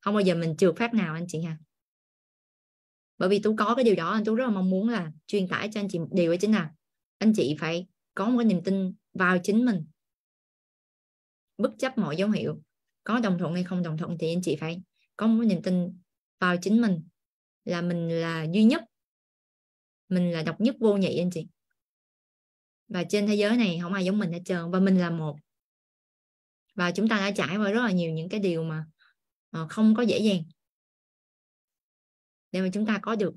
không bao giờ mình trượt phát nào anh chị nha bởi vì tôi có cái điều đó anh tôi rất là mong muốn là truyền tải cho anh chị một điều đó chính là anh chị phải có một cái niềm tin vào chính mình bất chấp mọi dấu hiệu có đồng thuận hay không đồng thuận thì anh chị phải có một niềm tin vào chính mình là mình là duy nhất mình là độc nhất vô nhị anh chị và trên thế giới này không ai giống mình hết trơn và mình là một và chúng ta đã trải qua rất là nhiều những cái điều mà ờ, không có dễ dàng để mà chúng ta có được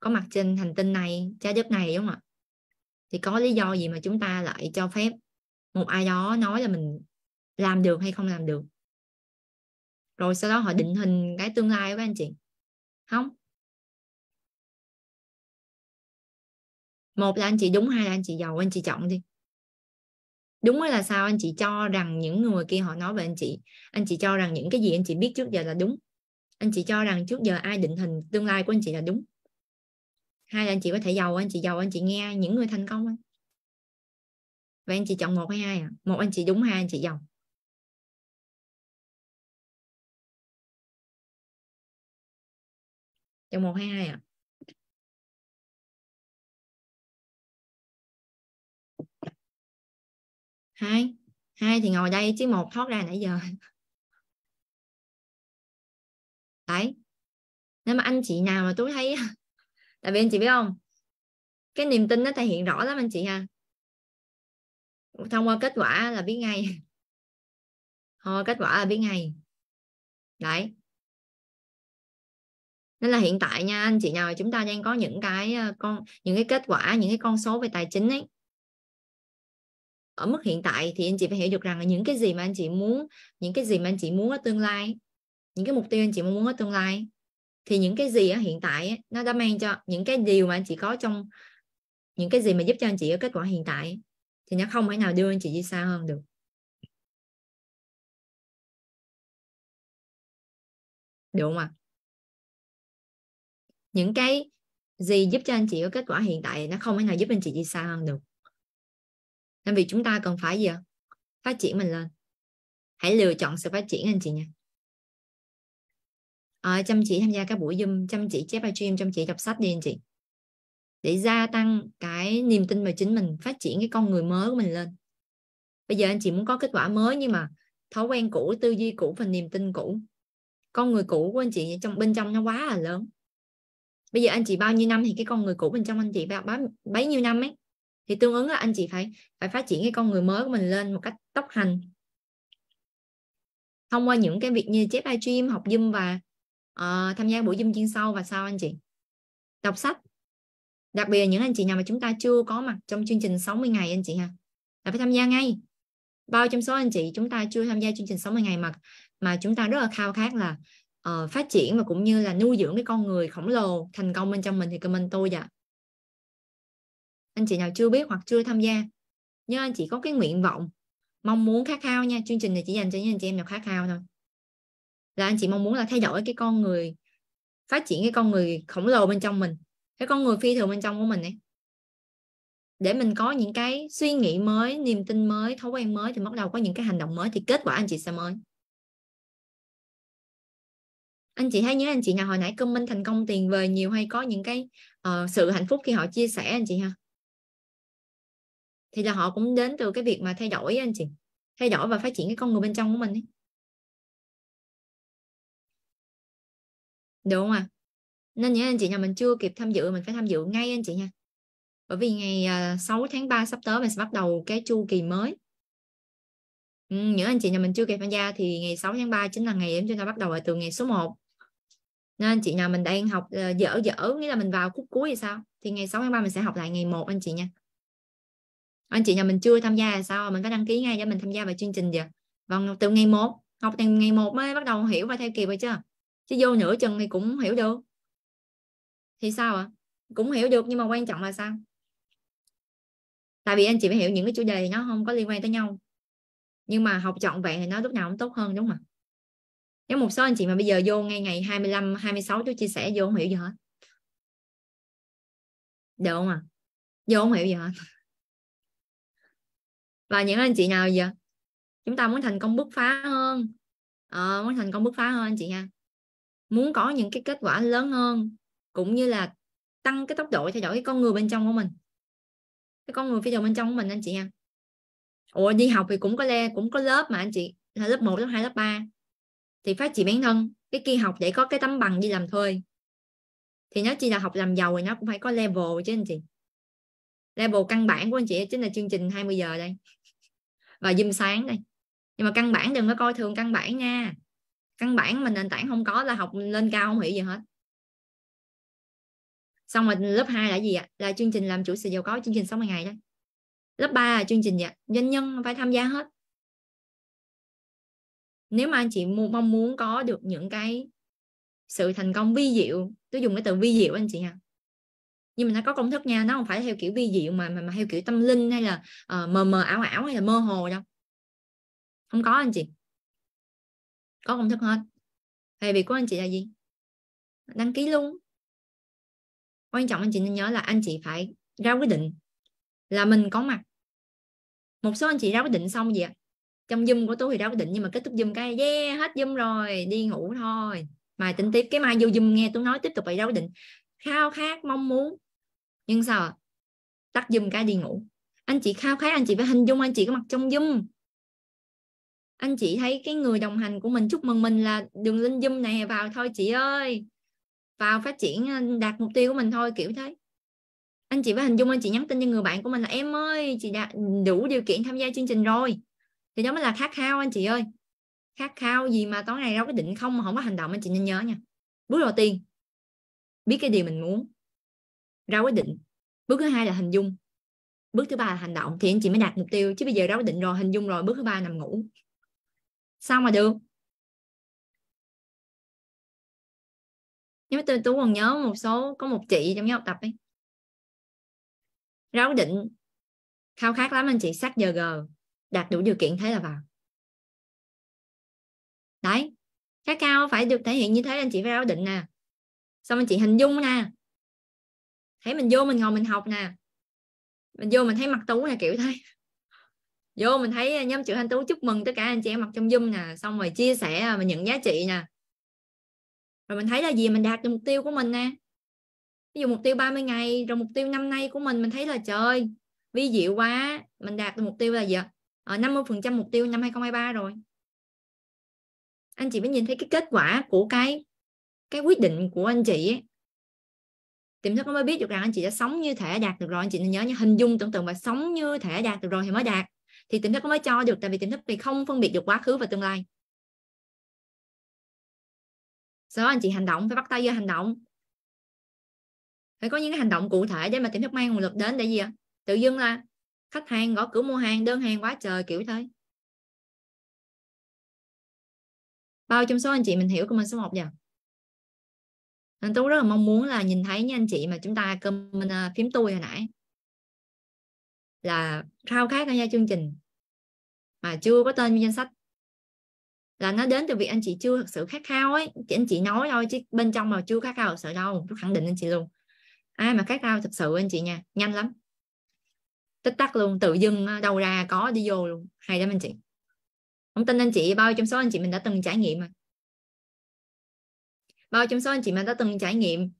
có mặt trên hành tinh này trái đất này đúng không ạ thì có lý do gì mà chúng ta lại cho phép một ai đó nói là mình làm được hay không làm được rồi sau đó họ định hình cái tương lai của anh chị không một là anh chị đúng hai là anh chị giàu anh chị chọn đi đúng là sao anh chị cho rằng những người kia họ nói về anh chị anh chị cho rằng những cái gì anh chị biết trước giờ là đúng anh chị cho rằng trước giờ ai định hình tương lai của anh chị là đúng hai là anh chị có thể giàu anh chị giàu anh chị nghe những người thành công anh vậy anh chị chọn một hay hai à một anh chị đúng hai anh chị giàu chọn một hay hai à hai hai thì ngồi đây chứ một thoát ra nãy giờ đấy nếu mà anh chị nào mà tôi thấy tại vì anh chị biết không cái niềm tin nó thể hiện rõ lắm anh chị ha thông qua kết quả là biết ngay thôi kết quả là biết ngay đấy nên là hiện tại nha anh chị nào chúng ta đang có những cái ờ, con những cái kết quả những cái con số về tài chính ấy ở mức hiện tại thì anh chị phải hiểu được rằng là những cái gì mà anh chị muốn những cái gì mà anh chị muốn ở tương lai những cái mục tiêu anh chị muốn ở tương lai thì những cái gì ở hiện tại nó đã mang cho những cái điều mà anh chị có trong những cái gì mà giúp cho anh chị có kết quả hiện tại thì nó không thể nào đưa anh chị đi xa hơn được được không ạ những cái gì giúp cho anh chị có kết quả hiện tại nó không thể nào giúp anh chị đi xa hơn được nên vì chúng ta cần phải gì ạ phát triển mình lên hãy lựa chọn sự phát triển anh chị nha à, chăm chỉ tham gia các buổi zoom chăm chỉ chép stream chăm chỉ đọc sách đi anh chị để gia tăng cái niềm tin vào chính mình phát triển cái con người mới của mình lên bây giờ anh chị muốn có kết quả mới nhưng mà thói quen cũ tư duy cũ và niềm tin cũ con người cũ của anh chị trong bên trong nó quá là lớn bây giờ anh chị bao nhiêu năm thì cái con người cũ bên trong anh chị bao bấy nhiêu năm ấy thì tương ứng là anh chị phải phải phát triển cái con người mới của mình lên một cách tốc hành thông qua những cái việc như chép livestream học zoom và uh, tham gia buổi zoom chuyên sâu và sau anh chị đọc sách đặc biệt là những anh chị nào mà chúng ta chưa có mặt trong chương trình 60 ngày anh chị ha là phải tham gia ngay bao trong số anh chị chúng ta chưa tham gia chương trình 60 ngày mà mà chúng ta rất là khao khát là uh, phát triển và cũng như là nuôi dưỡng cái con người khổng lồ thành công bên trong mình thì comment tôi dạ anh chị nào chưa biết hoặc chưa tham gia nhưng anh chị có cái nguyện vọng mong muốn khát khao nha chương trình này chỉ dành cho những anh chị em nào khát khao thôi là anh chị mong muốn là thay đổi cái con người phát triển cái con người khổng lồ bên trong mình cái con người phi thường bên trong của mình ấy để mình có những cái suy nghĩ mới niềm tin mới thói quen mới thì bắt đầu có những cái hành động mới thì kết quả anh chị sẽ mới anh chị thấy nhớ anh chị nào hồi nãy comment thành công tiền về nhiều hay có những cái uh, sự hạnh phúc khi họ chia sẻ anh chị ha thì là họ cũng đến từ cái việc mà thay đổi anh chị thay đổi và phát triển cái con người bên trong của mình ấy. đúng không ạ à? nên những anh chị nhà mình chưa kịp tham dự mình phải tham dự ngay anh chị nha bởi vì ngày 6 à, tháng 3 sắp tới mình sẽ bắt đầu cái chu kỳ mới ừ, những anh chị nhà mình chưa kịp tham gia thì ngày 6 tháng 3 chính là ngày em chúng ta bắt đầu từ ngày số 1 nên anh chị nhà mình đang học ờ, dở dở nghĩa là mình vào khúc cuối thì sao thì ngày 6 tháng 3 mình sẽ học lại ngày 1 anh chị nha anh chị nhà mình chưa tham gia là sao mình có đăng ký ngay để mình tham gia vào chương trình giờ vâng từ ngày một học từ ngày một mới bắt đầu hiểu và theo kịp rồi chứ chứ vô nửa chừng thì cũng hiểu được thì sao ạ à? cũng hiểu được nhưng mà quan trọng là sao tại vì anh chị phải hiểu những cái chủ đề nó không có liên quan tới nhau nhưng mà học trọn vẹn thì nó lúc nào cũng tốt hơn đúng không ạ nếu một số anh chị mà bây giờ vô ngay ngày 25, 26 chú chia sẻ vô không hiểu gì hết được không ạ à? vô không hiểu gì hết và những anh chị nào giờ chúng ta muốn thành công bứt phá hơn à, muốn thành công bứt phá hơn anh chị nha muốn có những cái kết quả lớn hơn cũng như là tăng cái tốc độ thay đổi cái con người bên trong của mình cái con người phía thường bên trong của mình anh chị nha ủa đi học thì cũng có le cũng có lớp mà anh chị lớp 1, lớp 2, lớp 3 thì phát triển bản thân cái kia học để có cái tấm bằng đi làm thuê thì nó chỉ là học làm giàu thì nó cũng phải có level chứ anh chị level căn bản của anh chị chính là chương trình 20 giờ đây và zoom sáng đây nhưng mà căn bản đừng có coi thường căn bản nha căn bản mình nền tảng không có là học lên cao không hiểu gì hết xong rồi lớp 2 là gì ạ là chương trình làm chủ sự giàu có chương trình 60 ngày đó lớp 3 là chương trình gì doanh nhân phải tham gia hết nếu mà anh chị mong muốn có được những cái sự thành công vi diệu tôi dùng cái từ vi diệu anh chị nha nhưng mà nó có công thức nha nó không phải theo kiểu vi diệu mà mà, mà theo kiểu tâm linh hay là uh, mờ mờ ảo ảo hay là mơ hồ đâu không có anh chị có công thức hết thì việc của anh chị là gì đăng ký luôn quan trọng anh chị nên nhớ là anh chị phải ra quyết định là mình có mặt một số anh chị ra quyết định xong gì ạ trong zoom của tôi thì ra quyết định nhưng mà kết thúc zoom cái yeah hết zoom rồi đi ngủ thôi mà tính tiếp cái mai vô zoom nghe tôi nói tiếp tục phải ra quyết định khao khát mong muốn nhưng sao tắt dùm cái đi ngủ anh chị khao khát anh chị phải hình dung anh chị có mặt trong zoom anh chị thấy cái người đồng hành của mình chúc mừng mình là đường link zoom này vào thôi chị ơi vào phát triển ờ, đạt mục tiêu của mình thôi kiểu thế anh chị phải hình dung anh chị nhắn tin cho người bạn của mình là em ơi chị đã đủ điều kiện tham gia chương trình rồi thì đó mới là khát khao anh chị ơi khát khao gì mà tối ngày đâu có định không mà không có hành động anh chị nên nhớ nha bước đầu tiên biết cái điều mình muốn ra quyết định bước thứ hai là hình dung bước thứ ba là hành động thì anh chị mới đạt mục tiêu chứ bây giờ ra quyết định rồi hình dung rồi bước thứ ba nằm ngủ sao mà được nhưng mà tôi tú còn nhớ một số có một chị trong nhóm học tập ấy ra quyết định khao khát lắm anh chị sát giờ g đạt đủ điều kiện thế là vào đấy cái cao phải được thể hiện như thế anh chị phải ra quyết định nè xong anh chị hình dung nè thấy mình vô mình ngồi mình học nè mình vô mình thấy mặt tú nè kiểu thế vô mình thấy nhóm trưởng anh tú chúc mừng tất cả anh chị em mặt trong zoom nè xong rồi chia sẻ mình nhận giá trị nè rồi mình thấy là gì mình đạt được mục tiêu của mình nè ví dụ mục tiêu 30 ngày rồi mục tiêu năm nay của mình mình thấy là trời vi diệu quá mình đạt được mục tiêu là gì ạ ở ờ, 50 phần trăm mục tiêu năm 2023 rồi anh chị mới nhìn thấy cái kết quả của cái cái quyết định của anh chị ấy tiềm thức nó mới biết được rằng anh chị đã sống như thể đạt được rồi anh chị nên nhớ như hình dung tưởng tượng và sống như thể đạt được rồi thì mới đạt thì tiềm thức nó mới cho được tại vì tiềm thức thì không phân biệt được quá khứ và tương lai sau đó anh chị hành động phải bắt tay vô hành động phải có những cái hành động cụ thể để mà tiềm thức mang nguồn lực đến để gì ạ tự dưng là khách hàng gõ cửa mua hàng đơn hàng quá trời kiểu thế bao trong số anh chị mình hiểu mình số 1 giờ nên tú rất là mong muốn là nhìn thấy những anh chị mà chúng ta comment ờ, phím tôi hồi nãy là khao khát tham gia chương trình mà chưa có tên danh sách là nó đến từ việc anh chị chưa thật sự khát khao ấy chị anh chị nói thôi chứ bên trong mà chưa khát khao sợ đâu tôi khẳng định anh chị luôn ai mà khát khao thật sự anh chị nha nhanh lắm tích tắc luôn tự dưng ờ, đâu ra có đi vô luôn hay lắm anh chị không tin anh chị bao trong số anh chị mình đã từng trải nghiệm mà bao trong số anh chị mà đã từng trải nghiệm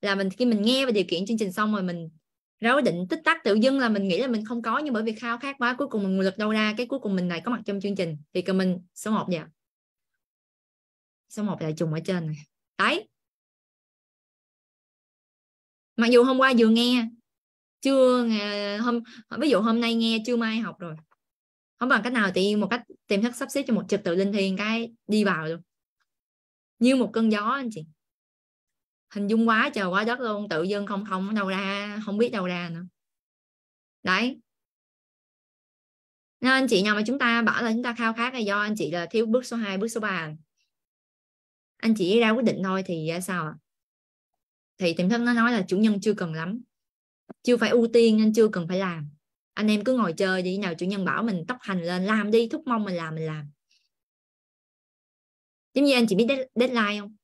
là mình khi mình nghe và điều kiện chương trình xong rồi mình ráo định tích tắc tự dưng là mình nghĩ là mình không có nhưng bởi vì khao khát quá cuối cùng mình nguồn lực đâu ra cái cuối cùng mình lại có mặt trong chương trình thì mình số 1 vậy số 1 là trùng ở trên này đấy mặc dù hôm qua vừa nghe chưa hôm ví dụ hôm nay nghe chưa mai học rồi không bằng cách nào thì một cách tìm cách sắp xếp cho một trật tự linh thiêng cái đi vào luôn như một cơn gió anh chị hình dung quá trời quá đất luôn tự dưng không không đâu ra không biết đâu ra nữa đấy nên anh chị nào mà chúng ta bảo là chúng ta khao khát là do anh chị là thiếu bước số 2, bước số 3 anh chị ra quyết định thôi thì à, sao ạ thì tiềm thức nó nói là chủ nhân chưa cần lắm chưa phải ưu tiên nên chưa cần phải làm anh em cứ ngồi chơi đi nào chủ nhân bảo mình tóc hành lên làm đi thúc mong mình làm mình làm giống như anh chị biết deadline không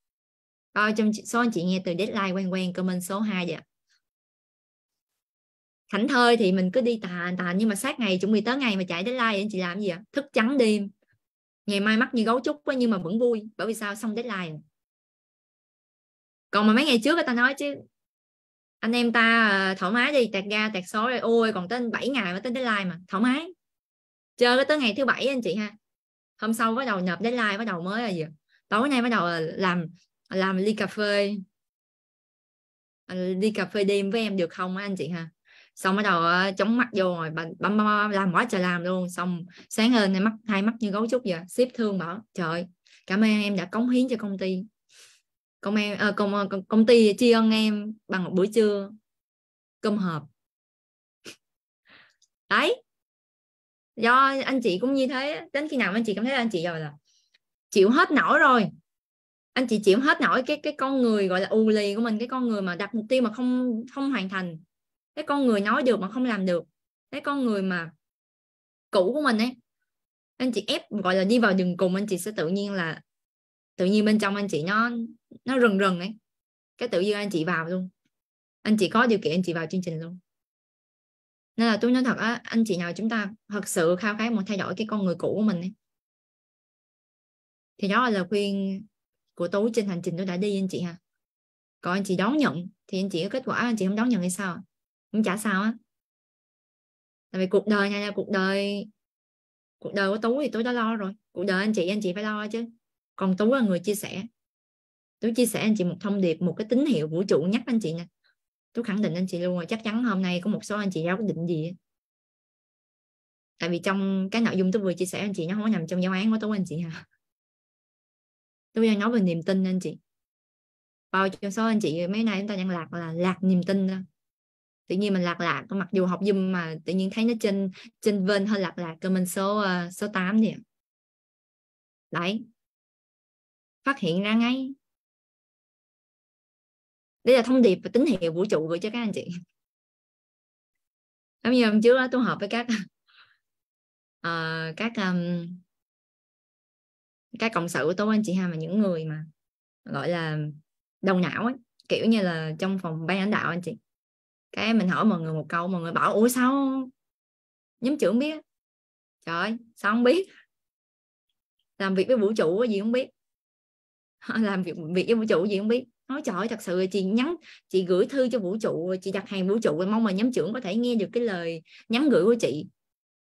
coi ờ, trong số anh chị nghe từ deadline quen quen comment số 2 vậy thảnh thơi thì mình cứ đi tàn tàn nhưng mà sát ngày chuẩn bị tới ngày mà chạy deadline thì anh chị làm gì ạ thức trắng đêm ngày mai mắt như gấu trúc quá nhưng mà vẫn vui bởi vì sao xong deadline còn mà mấy ngày trước người ta nói chứ anh em ta ờ, thoải mái đi tạt ga tạt số rồi ôi còn tới 7 ngày mới tới deadline mà thoải mái chơi tới ngày thứ bảy anh chị ha hôm sau bắt đầu nhập deadline bắt đầu mới là gì tối nay bắt đầu là làm làm ly cà phê đi ờ, cà phê đêm với em được không anh chị ha xong bắt đầu ờ, chống mắt vô rồi bấm, bấm, bấm làm quá trời làm luôn xong sáng lên mắt hai mắt như gấu trúc vậy xếp thương bảo trời cảm ơn em đã cống hiến cho công ty công em à, công, công công ty tri ân em bằng một buổi trưa cơm hộp đấy do anh chị cũng như thế đến khi nào anh chị cảm thấy là anh chị rồi là chịu hết nổi rồi anh chị chịu hết nổi cái cái con người gọi là u lì của mình cái con người mà đặt mục tiêu mà không không hoàn thành cái con người nói được mà không làm được cái con người mà cũ của mình ấy anh chị ép gọi là đi vào đường cùng anh chị sẽ tự nhiên là tự nhiên bên trong anh chị nó nó rần rần ấy cái tự nhiên anh chị vào luôn anh chị có điều kiện anh chị vào chương trình luôn nên là tôi nói thật á anh chị nào chúng ta thật sự khao khát muốn thay đổi cái con người cũ của mình ấy. thì đó là lời khuyên của tú trên hành trình tôi đã đi anh chị ha còn anh chị đón nhận thì anh chị có kết quả anh chị không đón nhận thì sao cũng chả sao á tại vì cuộc đời này là cuộc đời cuộc đời của tú thì tôi đã lo rồi cuộc đời anh chị anh chị phải lo chứ còn tú là người chia sẻ tú chia sẻ anh chị một thông điệp một cái tín hiệu vũ trụ nhắc anh chị nha tôi khẳng định anh chị luôn là chắc chắn hôm nay có một số anh chị ra quyết định gì tại vì trong cái nội dung tôi vừa chia sẻ anh chị nó không có nằm trong giáo án của tôi anh chị hả tôi đang nói về niềm tin anh chị bao nhiêu số anh chị mấy nay chúng ta đang lạc là lạc niềm tin đó tự nhiên mình lạc lạc mặc dù học dùm mà tự nhiên thấy nó trên trên vên hơi lạc lạc cơ mình số uh, số 8 nè đấy phát hiện ra ngay đây là thông điệp và tín hiệu vũ trụ gửi cho các anh chị giống như hôm trước đó, tôi họp với các uh, các um, các cộng sự của tôi anh chị ha mà những người mà gọi là đầu não ấy kiểu như là trong phòng ban lãnh đạo anh chị cái mình hỏi mọi người một câu mọi người bảo ủa sao nhóm trưởng biết trời ơi, sao không biết làm việc với vũ trụ gì không biết làm việc việc với vũ trụ gì không biết nói trời thật sự chị nhắn chị gửi thư cho vũ trụ chị đặt hàng vũ trụ mong mà nhóm trưởng có thể nghe được cái lời nhắn gửi của chị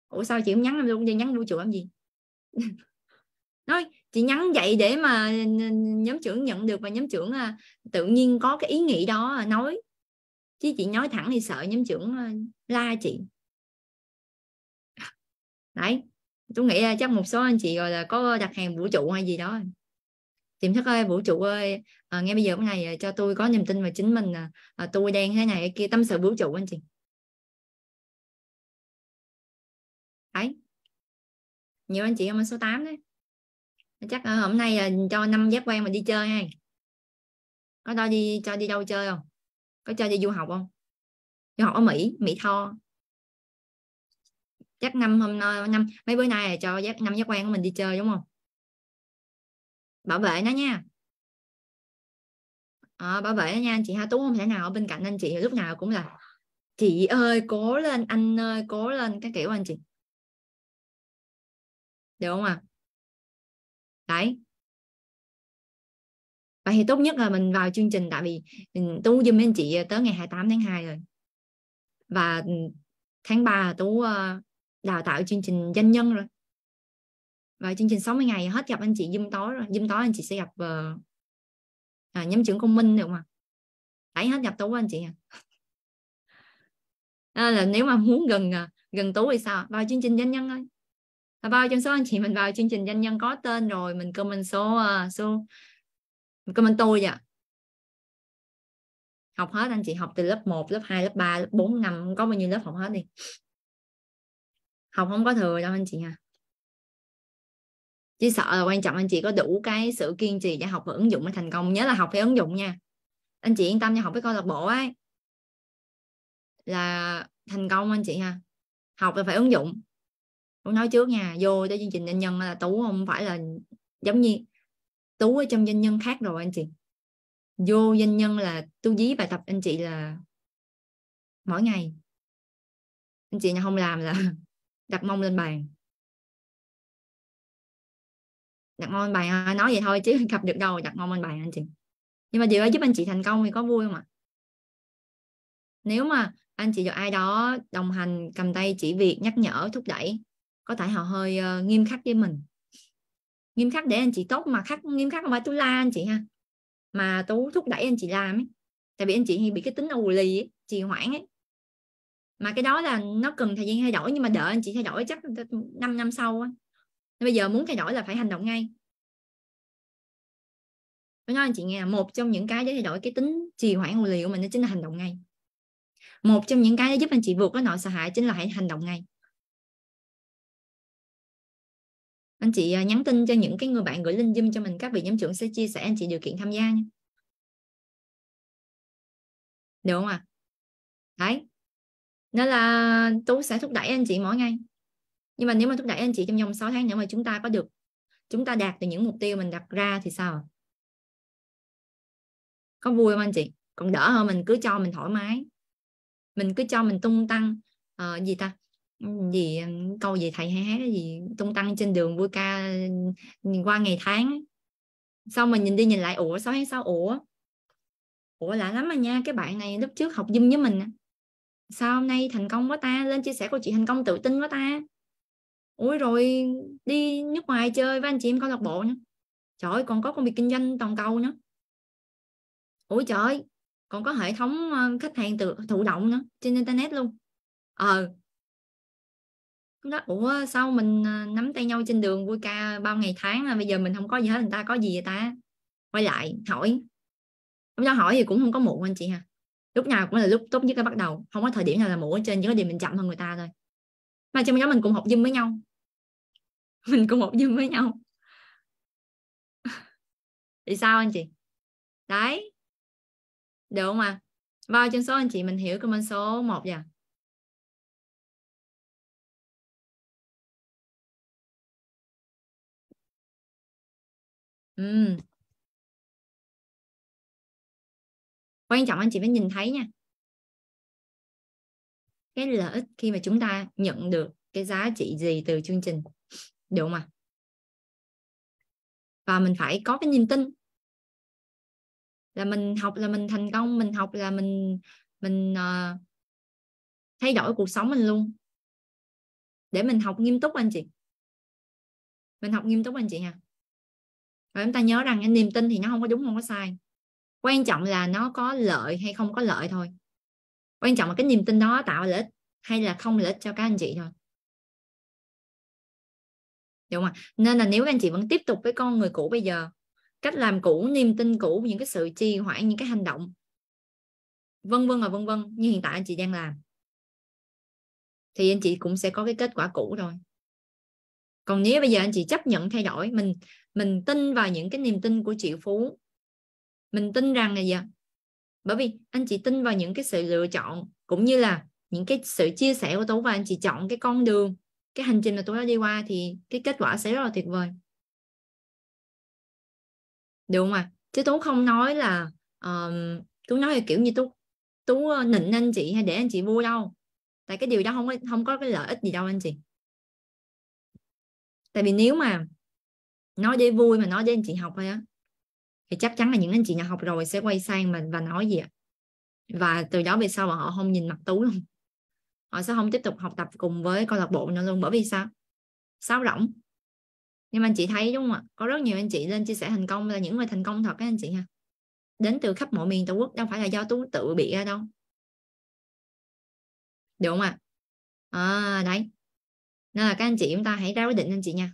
ủa sao chị không nhắn em luôn cho nhắn vũ trụ làm gì nói chị nhắn vậy để mà nhóm trưởng nhận được và nhóm trưởng à, tự nhiên có cái ý nghĩ đó à, nói chứ chị nói thẳng thì sợ nhóm trưởng à, la chị đấy tôi nghĩ là chắc một số anh chị gọi là có đặt hàng vũ trụ hay gì đó tiềm thức ơi vũ trụ ơi à, ngay bây giờ cái này ờ, cho tôi có niềm tin vào chính mình à, tôi đang thế này kia tâm sự vũ trụ anh chị ấy nhiều anh chị em số 8 đấy chắc hôm nay là cho năm giáp quan mà đi chơi hay có đo đi cho đi đâu chơi không có cho đi du học không du học ở mỹ mỹ tho chắc năm hôm nay năm mấy bữa nay là cho giáp năm giác quan của mình đi chơi đúng không bảo vệ nó nha à, bảo vệ nó nha anh chị ha tú không thể nào ở bên cạnh anh chị lúc nào cũng là chị ơi cố lên anh ơi cố lên cái kiểu anh chị được không ạ à? đấy vậy thì tốt nhất là mình vào chương trình tại vì ừ, tú giùm anh chị tới ngày 28 tháng 2 rồi và ừ, tháng 3 tú ờ, đào tạo chương trình doanh nhân rồi và chương trình 60 ngày hết gặp anh chị Zoom tối rồi Zoom tối anh chị sẽ gặp uh, à, nhóm trưởng công minh được mà ạ Đấy hết gặp Tú anh chị à. à là nếu mà muốn gần à, gần Tú thì sao vào chương trình doanh nhân thôi à, vào trong số anh chị mình vào chương trình doanh nhân có tên rồi mình comment số uh, số comment tôi vậy học hết anh chị học từ lớp 1, lớp 2, lớp 3, lớp 4, năm có bao nhiêu lớp học hết đi học không có thừa đâu anh chị à chỉ sợ là quan trọng anh chị có đủ cái sự kiên trì để học và ứng dụng mới thành công nhớ là học phải ứng dụng nha anh chị yên tâm nha học với câu lạc bộ ấy là thành công anh chị ha học là phải ứng dụng cũng nói trước nha vô tới chương trình doanh nhân là tú không phải là giống như tú ở trong doanh nhân khác rồi anh chị vô doanh nhân là tu dí bài tập anh chị là mỗi ngày anh chị không làm là đặt mông lên bàn đặt ngon bài à, nói vậy thôi chứ gặp được đâu đặt ngon bên bàn anh chị nhưng mà điều đó giúp anh chị thành công thì có vui không ạ nếu mà anh chị được ai đó đồng hành cầm tay chỉ việc nhắc nhở thúc đẩy có thể họ hơi uh, nghiêm khắc với mình nghiêm khắc để anh chị tốt mà khắc nghiêm khắc không phải tú la anh chị ha mà tú thúc đẩy anh chị làm ấy tại vì anh chị hay bị cái tính ù lì ấy, trì hoãn ấy mà cái đó là nó cần thời gian thay đổi nhưng mà đợi anh chị thay đổi chắc 5 năm sau ấy bây giờ muốn thay đổi là phải hành động ngay Mới nói anh chị nghe một trong những cái để thay đổi cái tính trì hoãn nguồn liều của mình đó chính là hành động ngay một trong những cái để giúp anh chị vượt cái nỗi sợ hãi chính là hãy hành động ngay anh chị à, nhắn tin cho những cái người bạn gửi link zoom cho mình các vị nhóm trưởng sẽ chia sẻ anh chị điều kiện tham gia nha được không ạ à? đấy nên là tú sẽ thúc đẩy anh chị mỗi ngày nhưng mà nếu mà thúc đẩy anh chị trong vòng 6 tháng nữa mà chúng ta có được chúng ta đạt được những mục tiêu mình đặt ra thì sao có vui không anh chị còn đỡ hơn mình cứ cho mình thoải mái mình cứ cho mình tung tăng uh, gì ta gì ừ, câu gì thầy hay hát gì tung tăng trên đường vui ca ừ, qua ngày tháng xong mình nhìn đi nhìn lại ủa sao hay sao ủa ủa lạ lắm mà nha cái bạn này lúc trước học dung với mình sao hôm nay thành công quá ta lên chia sẻ câu chuyện thành công tự tin quá ta ủi rồi đi nước ngoài chơi với anh chị em câu lạc bộ nhá, trời ơi, còn có công việc kinh doanh toàn cầu nữa ủi trời ơi, còn có hệ thống ờ, khách hàng tự thụ động nữa trên internet luôn ờ đó ủa sao mình ờ, nắm tay nhau trên đường vui ca bao ngày tháng mà bây giờ mình không có gì hết người ta có gì vậy ta quay lại hỏi lúc đó hỏi thì cũng không có muộn anh chị ha lúc nào cũng là lúc tốt nhất để bắt đầu không có thời điểm nào là muộn trên chỉ có điều mình chậm hơn người ta thôi mà trong đó mình cũng học dung với nhau mình cùng một dung với nhau thì sao anh chị đấy được không ạ à? vào trong số anh chị mình hiểu comment số 1 giờ ừ. quan trọng anh chị phải nhìn thấy nha cái lợi ích khi mà chúng ta nhận được cái giá trị gì từ chương trình được không ạ và mình phải có cái niềm tin là mình học là mình thành công mình học là mình mình uh, thay đổi cuộc sống mình luôn để mình học nghiêm túc anh chị mình học nghiêm túc anh chị nha và chúng ta nhớ rằng cái niềm tin thì nó không có đúng không có sai quan trọng là nó có lợi hay không có lợi thôi quan trọng là cái niềm tin đó tạo lợi ích hay là không lợi ích cho các anh chị thôi đúng không nên là nếu anh chị vẫn tiếp tục với con người cũ bây giờ cách làm cũ niềm tin cũ những cái sự trì hoãn những cái hành động vân vân và vân vân như hiện tại anh chị đang làm thì anh chị cũng sẽ có cái kết quả cũ rồi. còn nếu bây giờ anh chị chấp nhận thay đổi mình mình tin vào những cái niềm tin của chị phú mình tin rằng là gì bởi vì anh chị tin vào những cái sự lựa chọn cũng như là những cái sự chia sẻ của tú và anh chị chọn cái con đường cái hành trình mà tụi đã đi qua thì cái kết quả sẽ rất là tuyệt vời được không ạ chứ tú không nói là um, tú nói là kiểu như tú tú ờ, nịnh anh chị hay để anh chị vui đâu tại cái điều đó không có không có cái lợi ích gì đâu anh chị tại vì nếu mà nói để vui mà nói để anh chị học thôi á thì chắc chắn là những anh chị nào học rồi sẽ quay sang mà và nói gì ạ và từ đó về sau mà họ không nhìn mặt tú luôn họ sẽ không tiếp tục học tập cùng với câu lạc bộ nữa luôn bởi vì sao sao rỗng nhưng mà anh chị thấy đúng không ạ có rất nhiều anh chị lên chia sẻ thành công là những người thành công thật các anh chị ha đến từ khắp mọi miền tổ quốc đâu phải là do tú tự bị ra đâu được không ạ à? đấy nên là các anh chị chúng ta hãy ra quyết định anh chị nha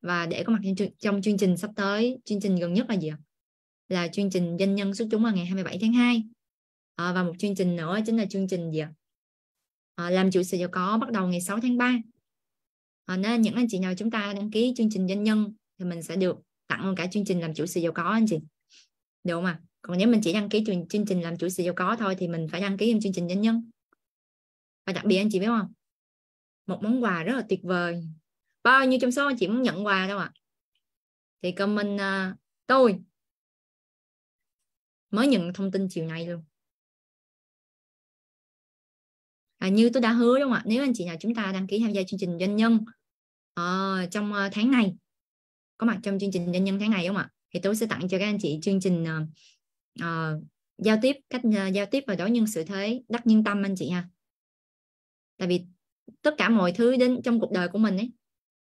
và để có mặt trong chương trình sắp tới chương trình gần nhất là gì ạ là chương trình doanh nhân xuất chúng vào ngày 27 tháng 2 à, và một chương trình nữa chính là chương trình gì ạ à, làm chủ sự giàu có bắt đầu ngày 6 tháng 3 à, ờ, nên những anh chị nào chúng ta đăng ký chương trình doanh nhân thì mình sẽ được tặng cả chương trình làm chủ sự giàu có anh chị được mà còn nếu mình chỉ đăng ký chương, chương trình làm chủ sự giàu có thôi thì mình phải đăng ký thêm chương trình doanh nhân và đặc biệt anh chị biết không một món quà rất là tuyệt vời bao nhiêu trong số anh chị muốn nhận quà đâu ạ thì comment uh, tôi mới nhận thông tin chiều nay luôn à, như tôi đã hứa đúng không ạ nếu anh chị nào chúng ta đăng ký tham gia chương trình doanh nhân à, trong ờ, tháng này có mặt trong chương trình doanh nhân tháng này đúng không ạ thì tôi sẽ tặng cho các anh chị chương trình à, giao tiếp cách uh, giao tiếp và đối nhân sự thế đắc nhân tâm anh chị ha tại vì tất cả mọi thứ đến trong cuộc đời của mình ấy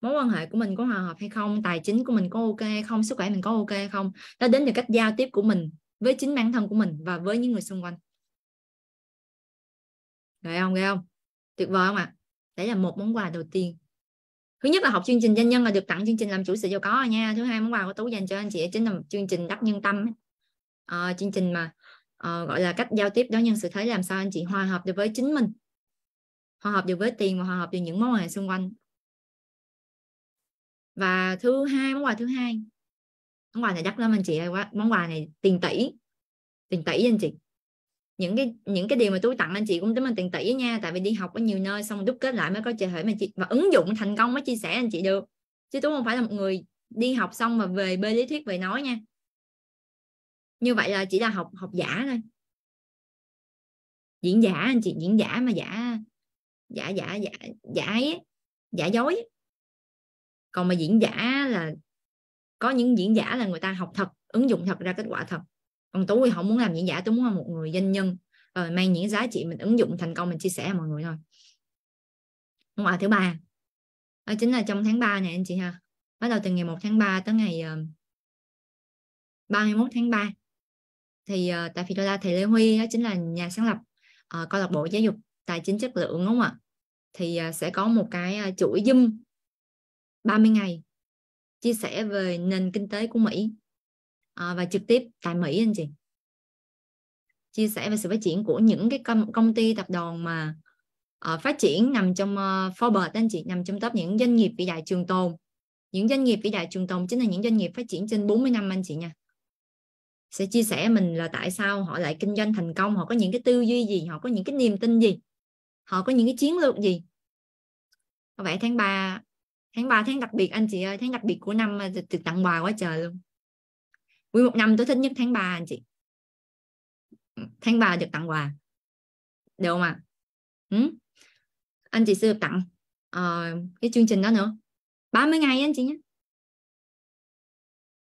mối quan hệ của mình có hòa hợp hay không tài chính của mình có ok hay không sức khỏe mình có ok hay không nó đến từ cách giao tiếp của mình với chính bản thân của mình và với những người xung quanh rồi không ghê không? Tuyệt vời không ạ? À? Đấy là một món quà đầu tiên. Thứ nhất là học chương trình doanh nhân là được tặng chương trình làm chủ sự giàu có nha. Thứ hai món quà của Tú dành cho anh chị chính là một chương trình đắc nhân tâm. À, chương trình mà à, gọi là cách giao tiếp đó nhân sự thế làm sao anh chị hòa hợp được với chính mình. Hòa hợp được với tiền và hòa hợp được những món quà xung quanh. Và thứ hai món quà thứ hai món quà này đắt lắm anh chị ơi quá món quà này tiền tỷ tiền tỷ anh chị những cái những cái điều mà tôi tặng anh chị cũng tính bằng tiền tỷ nha tại vì đi học ở nhiều nơi xong đúc kết lại mới có chơi hỡi mà chị và ứng dụng thành công mới chia sẻ anh chị được chứ tôi không phải là một người đi học xong mà về bê lý thuyết về nói nha như vậy là chỉ là học học giả thôi diễn giả anh chị diễn giả mà giả giả giả giả giả ấy, giả dối còn mà diễn giả là có những diễn giả là người ta học thật ứng dụng thật ra kết quả thật còn tú thì không muốn làm diễn giả tôi muốn là một người doanh nhân rồi ờ, mang những giá trị mình ứng dụng thành công mình chia sẻ mọi người thôi món quà thứ ba đó chính là trong tháng 3 này anh chị ha bắt đầu từ ngày 1 tháng 3 tới ngày 31 ờ, tháng 3 thì uh, tại vì là thầy Lê Huy đó chính là nhà sáng lập uh, câu lạc bộ giáo dục tài chính chất lượng đúng không ạ thì uh, sẽ có một cái chuỗi zoom 30 ngày chia sẻ về nền kinh tế của Mỹ Ờ, và trực tiếp tại Mỹ anh chị chia sẻ về sự phát triển của những cái công, công ty tập đoàn mà ờ, phát triển nằm trong ờ, Forbes anh chị nằm trong top những doanh nghiệp vĩ đại trường tồn những doanh nghiệp vĩ đại trường tồn chính là những doanh nghiệp phát triển trên 40 năm anh chị nha sẽ chia sẻ mình là tại sao họ lại kinh doanh thành công họ có những cái tư duy gì họ có những cái niềm tin gì họ có những cái chiến lược gì có vẻ tháng 3 tháng 3 tháng đặc biệt anh chị ơi tháng đặc biệt của năm được tặng quà quá trời luôn nguyên một năm tôi thích nhất tháng 3 anh chị ừ, tháng 3 được tặng quà được không ạ à? ừ? anh chị sẽ được tặng uh, cái chương trình đó nữa 30 ngày anh chị nhé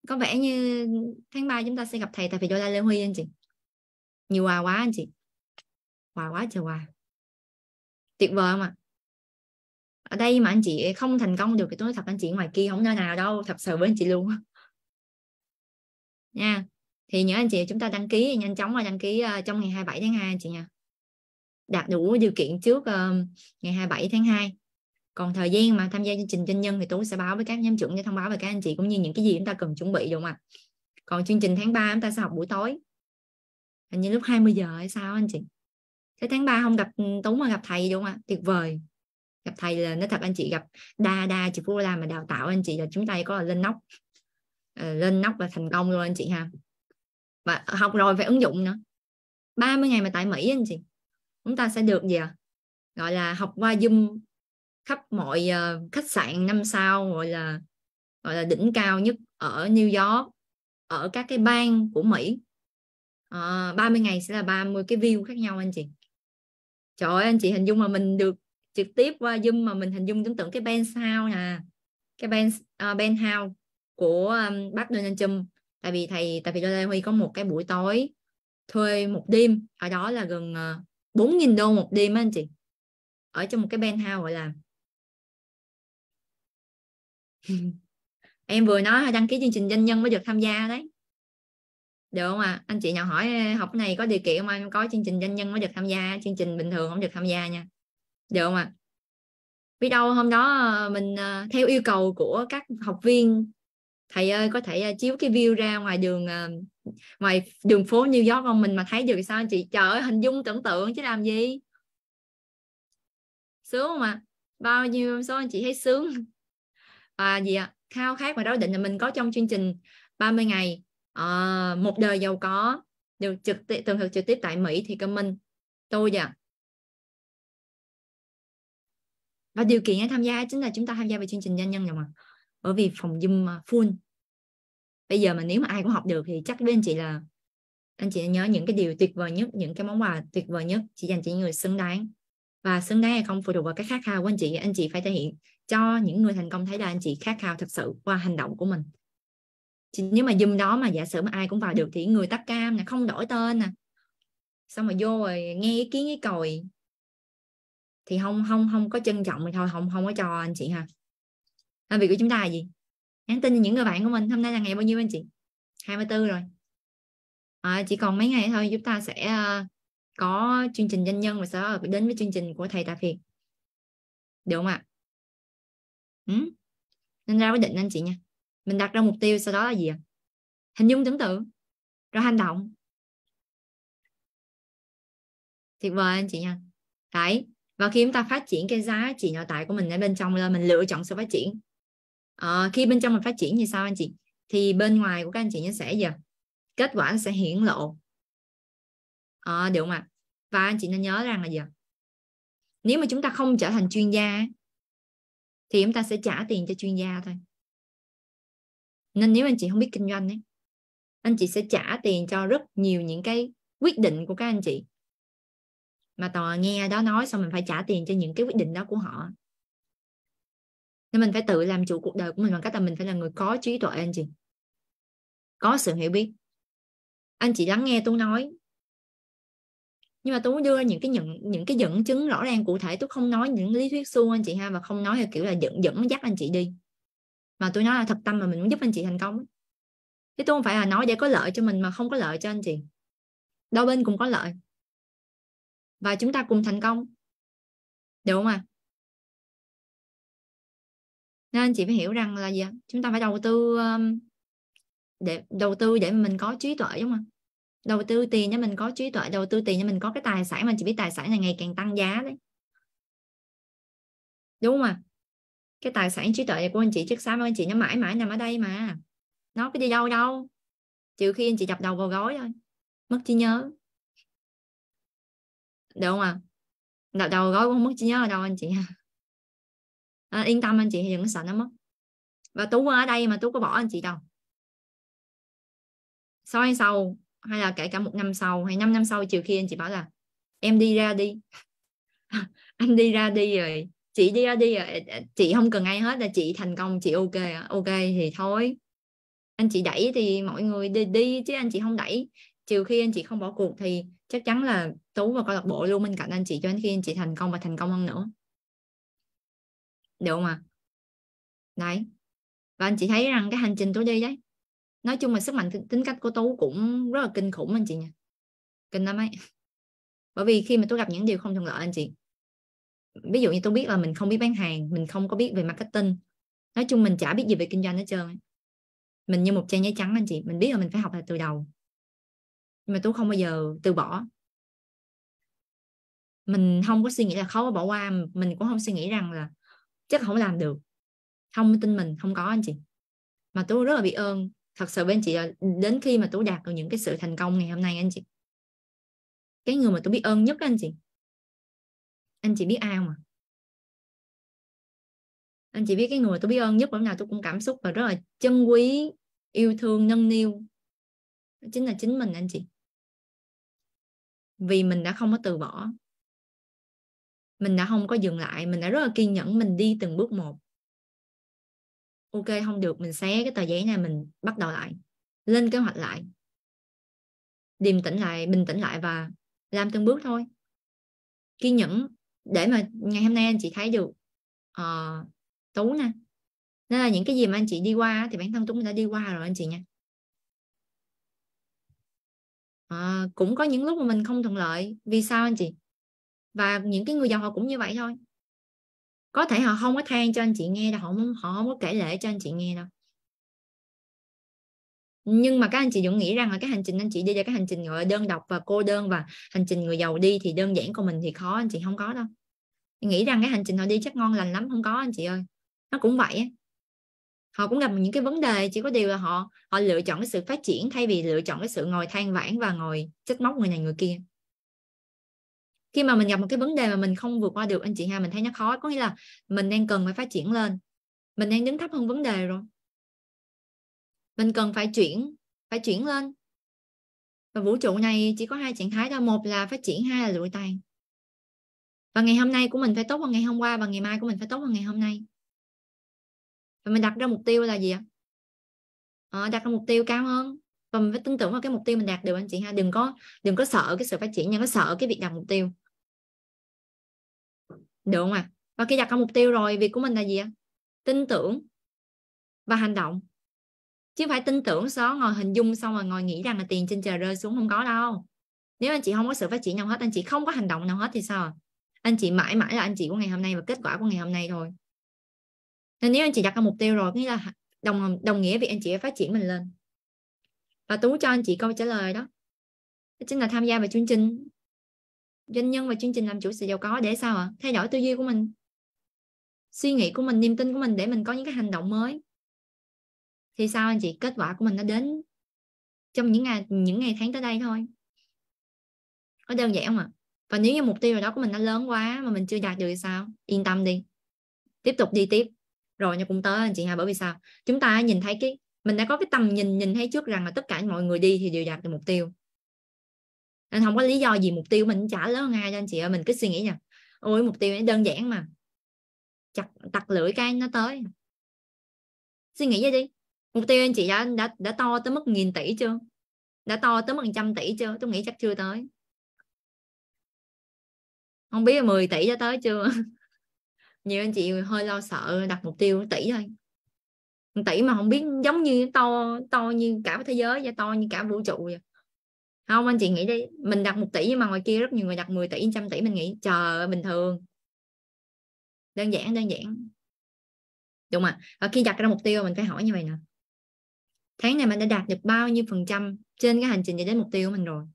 có vẻ như tháng 3 chúng ta sẽ gặp thầy tại vì do Lê Huy anh chị nhiều quà quá anh chị quà quá trời quà tuyệt vời không ạ à? ở đây mà anh chị không thành công được thì tôi nói thật anh chị ngoài kia không nơi nào đâu thật sự với anh chị luôn nha thì nhớ anh chị chúng ta đăng ký nhanh chóng là đăng ký uh, trong ngày 27 tháng 2 chị nha đạt đủ điều kiện trước uh, ngày 27 tháng 2 còn thời gian mà tham gia chương trình doanh nhân thì tú sẽ báo với các nhóm trưởng để thông báo về các anh chị cũng như những cái gì chúng ta cần chuẩn bị đúng không ạ còn chương trình tháng 3 chúng ta sẽ học buổi tối hình như lúc 20 giờ hay sao anh chị thế tháng 3 không gặp ừ, tú mà gặp thầy đúng không ạ tuyệt vời gặp thầy là nó thật anh chị gặp đa đa chị phú la mà đào tạo anh chị là chúng ta có là lên nóc Ờ, lên nóc là thành công luôn anh chị ha và học rồi phải ứng dụng nữa 30 ngày mà tại Mỹ anh chị chúng ta sẽ được gì à? gọi là học qua Zoom khắp mọi ờ, khách sạn năm sao gọi là gọi là đỉnh cao nhất ở New York ở các cái bang của Mỹ à, ờ, 30 ngày sẽ là 30 cái view khác nhau anh chị trời ơi anh chị hình dung mà mình được trực tiếp qua Zoom mà mình hình dung tưởng tượng cái sao nè cái ben uh, penthouse của um, bác Đinh Anh Chum tại vì thầy tại vì Lê Huy có một cái buổi tối thuê một đêm ở đó là gần ờ, bốn uh, nghìn đô một đêm á anh chị ở trong một cái penthouse gọi là em vừa nói đăng ký chương trình doanh nhân mới được tham gia đấy được không ạ à? anh chị nào hỏi học này có điều kiện không em có chương trình doanh nhân mới được tham gia chương trình bình thường không được tham gia nha được không ạ à? biết đâu hôm đó ờ, mình ờ, theo yêu cầu của các học viên thầy ơi có thể à, chiếu cái view ra ngoài đường à, ngoài đường phố New York không mình mà thấy được sao chị trời ơi hình dung tưởng tượng chứ làm gì sướng mà bao nhiêu số anh chị thấy sướng và gì ạ à? khao khát và đó định là mình có trong chương trình 30 ngày à, một đời giàu có được trực tiếp tường thực trực tiếp tại Mỹ thì comment tôi dạ và điều kiện tham gia chính là chúng ta tham gia về chương trình doanh nhân rồi mà bởi vì phòng Zoom à, full bây giờ mà nếu mà ai cũng học được thì chắc với anh chị là anh chị nhớ những cái điều tuyệt vời nhất những cái món quà tuyệt vời nhất chỉ dành cho những người xứng đáng và xứng đáng hay không phụ thuộc vào cái khát khao của anh chị anh chị phải thể hiện cho những người thành công thấy là anh chị khát khao thật sự qua hành động của mình Chỉ nếu mà zoom đó mà giả sử mà ai cũng vào được thì người tắt cam nè không đổi tên nè xong mà vô rồi nghe ý kiến ý còi thì không không không có trân trọng thì thôi không không có cho anh chị ha công việc của chúng ta là gì nhắn tin cho những người bạn của mình hôm nay là ngày bao nhiêu anh chị 24 rồi à, chỉ còn mấy ngày thôi chúng ta sẽ ờ, có chương trình doanh nhân và sẽ đến với chương trình của thầy Tạ Phiệt được không ạ ừ? nên ra quyết định anh chị nha mình đặt ra mục tiêu sau đó là gì ạ hình dung tưởng tượng rồi hành động tuyệt vời anh chị nha đấy và khi chúng ta phát triển cái giá trị nội tại của mình ở bên trong là mình lựa chọn sự phát triển à, khi bên trong mình phát triển như sao anh chị thì bên ngoài của các anh chị nó sẽ giờ kết quả nó sẽ hiển lộ à, được không ạ và anh chị nên nhớ rằng là giờ nếu mà chúng ta không trở thành chuyên gia thì chúng ta sẽ trả tiền cho chuyên gia thôi nên nếu anh chị không biết kinh doanh ấy, anh chị sẽ trả tiền cho rất nhiều những cái quyết định của các anh chị mà toàn nghe đó nói xong mình phải trả tiền cho những cái quyết định đó của họ nên mình phải tự làm chủ cuộc đời của mình bằng cách là mình phải là người có trí tuệ anh chị có sự hiểu biết anh chị lắng nghe tôi nói nhưng mà tôi đưa những cái nhận những cái dẫn chứng rõ ràng cụ thể tôi không nói những lý thuyết suông anh chị ha và không nói theo kiểu là dẫn dẫn dắt anh chị đi mà tôi nói là thật tâm mà mình muốn giúp anh chị thành công chứ tôi không phải là nói để có lợi cho mình mà không có lợi cho anh chị đôi bên cũng có lợi và chúng ta cùng thành công được không ạ à? nên anh chị phải hiểu rằng là gì chúng ta phải đầu tư để đầu tư để mình có trí tuệ đúng không đầu tư tiền cho mình có trí tuệ đầu tư tiền cho mình có cái tài sản mà chị biết tài sản này ngày càng tăng giá đấy đúng không ạ cái tài sản trí tuệ của anh chị trước sáng anh chị nó mãi mãi nằm ở đây mà nó có đi đâu đâu trừ khi anh chị đập đầu vào gối thôi mất trí nhớ đúng không ạ đập đầu vào gối cũng mất trí nhớ ở đâu anh chị à, yên tâm anh chị đừng có sợ nó mất và tú ở đây mà tú có bỏ anh chị đâu sau tháng sau hay là kể cả một năm sau hay năm năm sau trừ khi anh chị bảo là em đi ra đi anh đi ra đi rồi chị đi ra đi rồi chị không cần ai hết là chị thành công chị ok ok thì thôi anh chị đẩy thì mọi người đi đi chứ anh chị không đẩy trừ khi anh chị không bỏ cuộc thì chắc chắn là tú và câu lạc bộ luôn bên cạnh anh chị cho đến khi anh chị thành công và thành công hơn nữa được không ạ à? đấy và anh chị thấy rằng cái hành trình tôi đi đấy nói chung là sức mạnh tính cách của tú cũng rất là kinh khủng anh chị nha kinh lắm ấy bởi vì khi mà tôi gặp những điều không thuận lợi anh chị ví dụ như tôi biết là mình không biết bán hàng mình không có biết về marketing nói chung mình chả biết gì về kinh doanh hết trơn ấy. mình như một chai giấy trắng anh chị mình biết là mình phải học lại từ đầu nhưng mà tôi không bao giờ từ bỏ mình không có suy nghĩ là khó bỏ qua mình cũng không suy nghĩ rằng là chắc không làm được không tin mình không có anh chị mà tú rất là bị ơn thật sự bên chị là ờ, đến khi mà tú đạt được những cái sự thành công ngày hôm nay anh chị cái người mà tú biết ơn nhất anh chị anh chị biết ai không ạ à? anh chị biết cái người tôi biết ơn nhất lúc nào tôi cũng cảm xúc và rất là chân quý yêu thương nâng niu chính là chính mình anh chị vì mình đã không có từ bỏ mình đã không có dừng lại mình đã rất là kiên nhẫn mình đi từng bước một ok không được mình xé cái tờ giấy này mình bắt đầu lại lên kế hoạch lại điềm tĩnh lại bình tĩnh lại và làm từng bước thôi kiên nhẫn để mà ngày hôm nay anh chị thấy được uh, tú nè nên là những cái gì mà anh chị đi qua thì bản thân tú đã đi qua rồi anh chị nha à, cũng có những lúc mà mình không thuận lợi vì sao anh chị và những cái người giàu họ cũng như vậy thôi có thể họ không có than cho anh chị nghe đâu họ không, họ không có kể lễ cho anh chị nghe đâu nhưng mà các anh chị vẫn nghĩ rằng là cái hành trình anh chị đi ra cái hành trình gọi đơn độc và cô đơn và hành trình người giàu đi thì đơn giản của mình thì khó anh chị không có đâu nghĩ rằng cái hành trình họ đi chắc ngon lành lắm không có anh chị ơi nó cũng vậy ấy. họ cũng gặp những cái vấn đề chỉ có điều là họ họ lựa chọn cái sự phát triển thay vì lựa chọn cái sự ngồi than vãn và ngồi trách móc người này người kia khi mà mình gặp một cái vấn đề mà mình không vượt qua được anh chị ha mình thấy nó khó có nghĩa là mình đang cần phải phát triển lên mình đang đứng thấp hơn vấn đề rồi mình cần phải chuyển phải chuyển lên và vũ trụ này chỉ có hai trạng thái thôi một là phát triển hai là lụi tàn và ngày hôm nay của mình phải tốt hơn ngày hôm qua và ngày mai của mình phải tốt hơn ngày hôm nay và mình đặt ra mục tiêu là gì ạ à, đặt ra mục tiêu cao hơn và mình phải tin tưởng vào cái mục tiêu mình đạt được anh chị ha đừng có đừng có sợ cái sự phát triển nhưng có sợ cái việc đặt mục tiêu được không ạ à? và khi đặt ra mục tiêu rồi việc của mình là gì ạ tin tưởng và hành động chứ phải tin tưởng xó ngồi hình dung xong rồi ngồi nghĩ rằng là tiền trên trời rơi xuống không có đâu nếu anh chị không có sự phát triển nào hết anh chị không có hành động nào hết thì sao anh chị mãi mãi là anh chị của ngày hôm nay và kết quả của ngày hôm nay thôi nên nếu anh chị đặt ra mục tiêu rồi nghĩa là đồng đồng nghĩa việc anh chị phải phát triển mình lên và tú cho anh chị câu trả lời đó đó chính là tham gia vào chương trình doanh nhân và chương trình làm chủ sự giàu có để sao ạ thay đổi tư duy của mình suy nghĩ của mình niềm tin của mình để mình có những cái hành động mới thì sao anh chị kết quả của mình nó đến trong những ngày những ngày tháng tới đây thôi có đơn giản không ạ và nếu như mục tiêu nào đó của mình nó lớn quá mà mình chưa đạt được thì sao yên tâm đi tiếp tục đi tiếp rồi nó cũng tới anh chị ha bởi vì sao chúng ta nhìn thấy cái mình đã có cái tầm nhìn nhìn thấy trước rằng là tất cả mọi người đi thì đều đạt được mục tiêu nên không có lý do gì mục tiêu mình trả lớn hơn ai cho anh chị ơi mình cứ suy nghĩ nha ôi mục tiêu nó đơn giản mà chặt tặc lưỡi cái nó tới suy nghĩ ra đi mục tiêu anh chị đã đã đã to tới mức nghìn tỷ chưa đã to tới mức trăm tỷ chưa tôi nghĩ chắc chưa tới không biết là 10 tỷ đã tới chưa nhiều anh chị hơi lo sợ đặt mục tiêu tỷ thôi tỷ mà không biết giống như to to như cả thế giới và to như cả vũ trụ vậy không anh chị nghĩ đi mình đặt một tỷ nhưng mà ngoài kia rất nhiều người đặt 10 tỷ trăm tỷ mình nghĩ chờ bình thường đơn giản đơn giản đúng mà khi đặt ra mục tiêu mình phải hỏi như vậy nè tháng này mình đã đạt được bao nhiêu phần trăm trên cái hành trình đi đến mục tiêu của mình rồi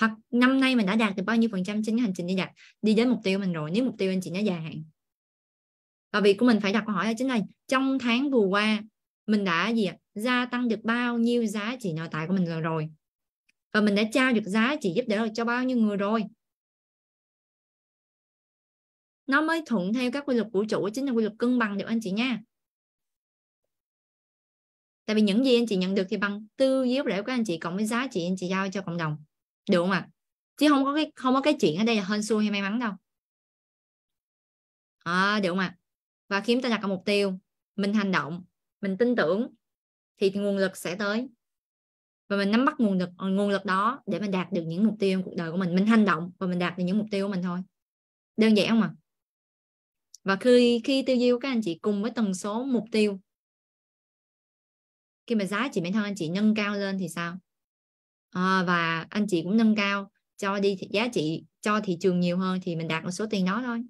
hoặc năm nay mình đã đạt được bao nhiêu phần trăm trên cái hành trình đi đạt đi đến mục tiêu mình rồi nếu mục tiêu anh chị nó dài hạn và việc của mình phải đặt câu hỏi là chính là trong tháng vừa qua mình đã gì ạ gia tăng được bao nhiêu giá trị nội tại của mình rồi rồi và mình đã trao được giá trị giúp đỡ cho bao nhiêu người rồi nó mới thuận theo các quy luật vũ trụ chính là quy luật cân bằng được anh chị nha tại vì những gì anh chị nhận được thì bằng tư giúp đỡ của anh chị cộng với giá trị anh chị giao cho cộng đồng được không ạ à? chứ không có cái không có cái chuyện ở đây là hên xui hay may mắn đâu à, được không ạ à? và khi ta đặt một mục tiêu mình hành động mình tin tưởng thì nguồn lực sẽ tới và mình nắm bắt nguồn lực ờ, nguồn lực đó để mình đạt được những mục tiêu trong cuộc đời của mình mình hành động và mình đạt được những mục tiêu của mình thôi đơn giản mà và khi khi tiêu diêu các anh chị cùng với tần số mục tiêu khi mà giá trị bản thân anh chị nâng cao lên thì sao à, và anh chị cũng nâng cao cho đi giá trị cho thị trường nhiều hơn thì mình đạt được số tiền đó thôi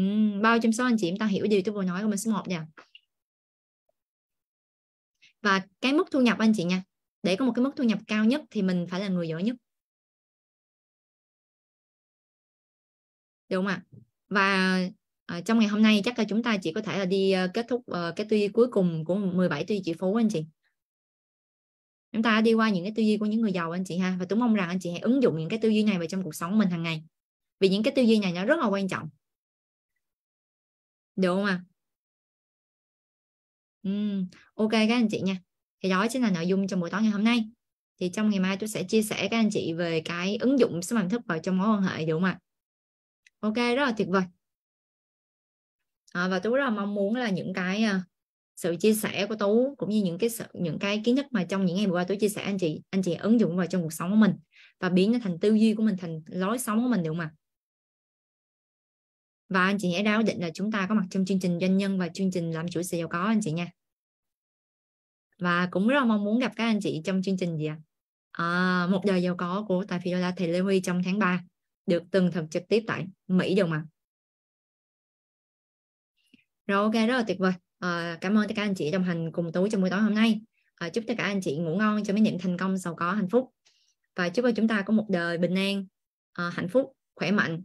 uhm, bao trong số anh chị em ta hiểu gì tôi vừa nói của mình số 1 nha và cái mức thu nhập anh chị nha để có một cái mức thu nhập cao nhất thì mình phải là người giỏi nhất đúng không ạ và uh, trong ngày hôm nay chắc là chúng ta chỉ có thể là đi uh, kết thúc uh, cái tư duy cuối cùng của 17 tư duy triệu phú anh chị chúng ta đi qua những cái tư duy của những người giàu anh chị ha và tôi mong rằng anh chị hãy ứng dụng những cái tư duy này vào trong cuộc sống mình hàng ngày vì những cái tư duy này nó rất là quan trọng được không ạ à? uhm, ok các anh chị nha thì đó chính là nội dung trong buổi tối ngày hôm nay thì trong ngày mai tôi sẽ chia sẻ các anh chị về cái ứng dụng sức mạnh thức vào trong mối quan hệ được không ạ à? ok rất là tuyệt vời à, và tú rất là mong muốn là những cái à, sự chia sẻ của tú cũng như những cái sự, những cái kiến thức mà trong những ngày vừa qua tôi chia sẻ anh chị anh chị ứng dụng vào trong cuộc sống của mình và biến nó thành tư duy của mình thành lối sống của mình được không mà và anh chị hãy đáo định là chúng ta có mặt trong chương trình doanh nhân và chương trình làm chủ sự giàu có anh chị nha và cũng rất mong muốn gặp các anh chị trong chương trình gì ạ à? à, một đời giàu có của tài phi la thầy Lê Huy trong tháng 3 được từng thực trực tiếp tại Mỹ đâu mà rồi ok rất là tuyệt vời à, cảm ơn tất cả anh chị đồng hành cùng tú trong buổi tối hôm nay à, chúc tất cả anh chị ngủ ngon cho mấy niệm thành công giàu có hạnh phúc và chúc cho chúng ta có một đời bình an à, hạnh phúc khỏe mạnh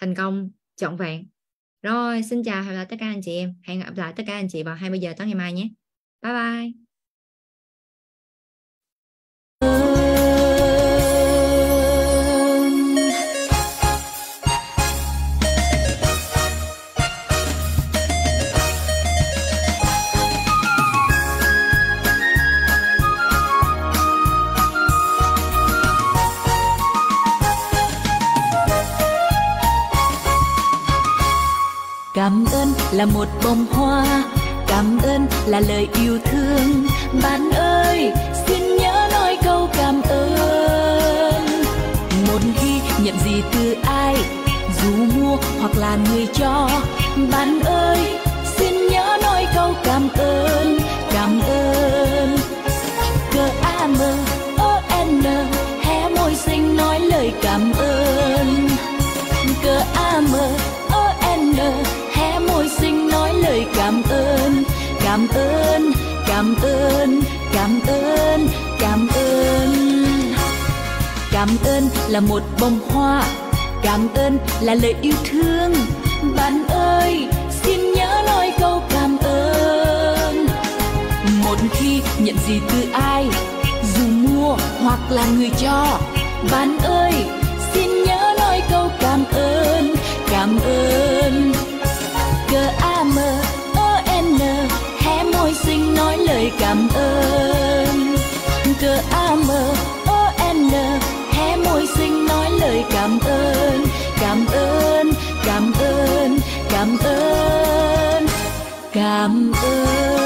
thành công trọn vẹn rồi xin chào hẹn gặp lại tất cả anh chị em hẹn gặp lại tất cả anh chị vào 20 giờ tối ngày mai nhé bye bye cảm ơn là một bông hoa cảm ơn là lời yêu thương bạn ơi xin nhớ nói câu cảm ơn một khi nhận gì từ ai dù mua hoặc là người cho bạn ơi xin nhớ nói câu cảm ơn cảm ơn g a m o n hé môi xinh nói lời cảm ơn g a m cảm ơn là một bông hoa cảm ơn là lời yêu thương bạn ơi xin nhớ nói câu cảm ơn một khi nhận gì từ ai dù mua hoặc là người cho bạn ơi xin nhớ nói câu cảm ơn cảm ơn g a m o n hé môi xinh nói lời cảm ơn g a m o cảm ơn cảm ơn cảm ơn cảm ơn cảm ơn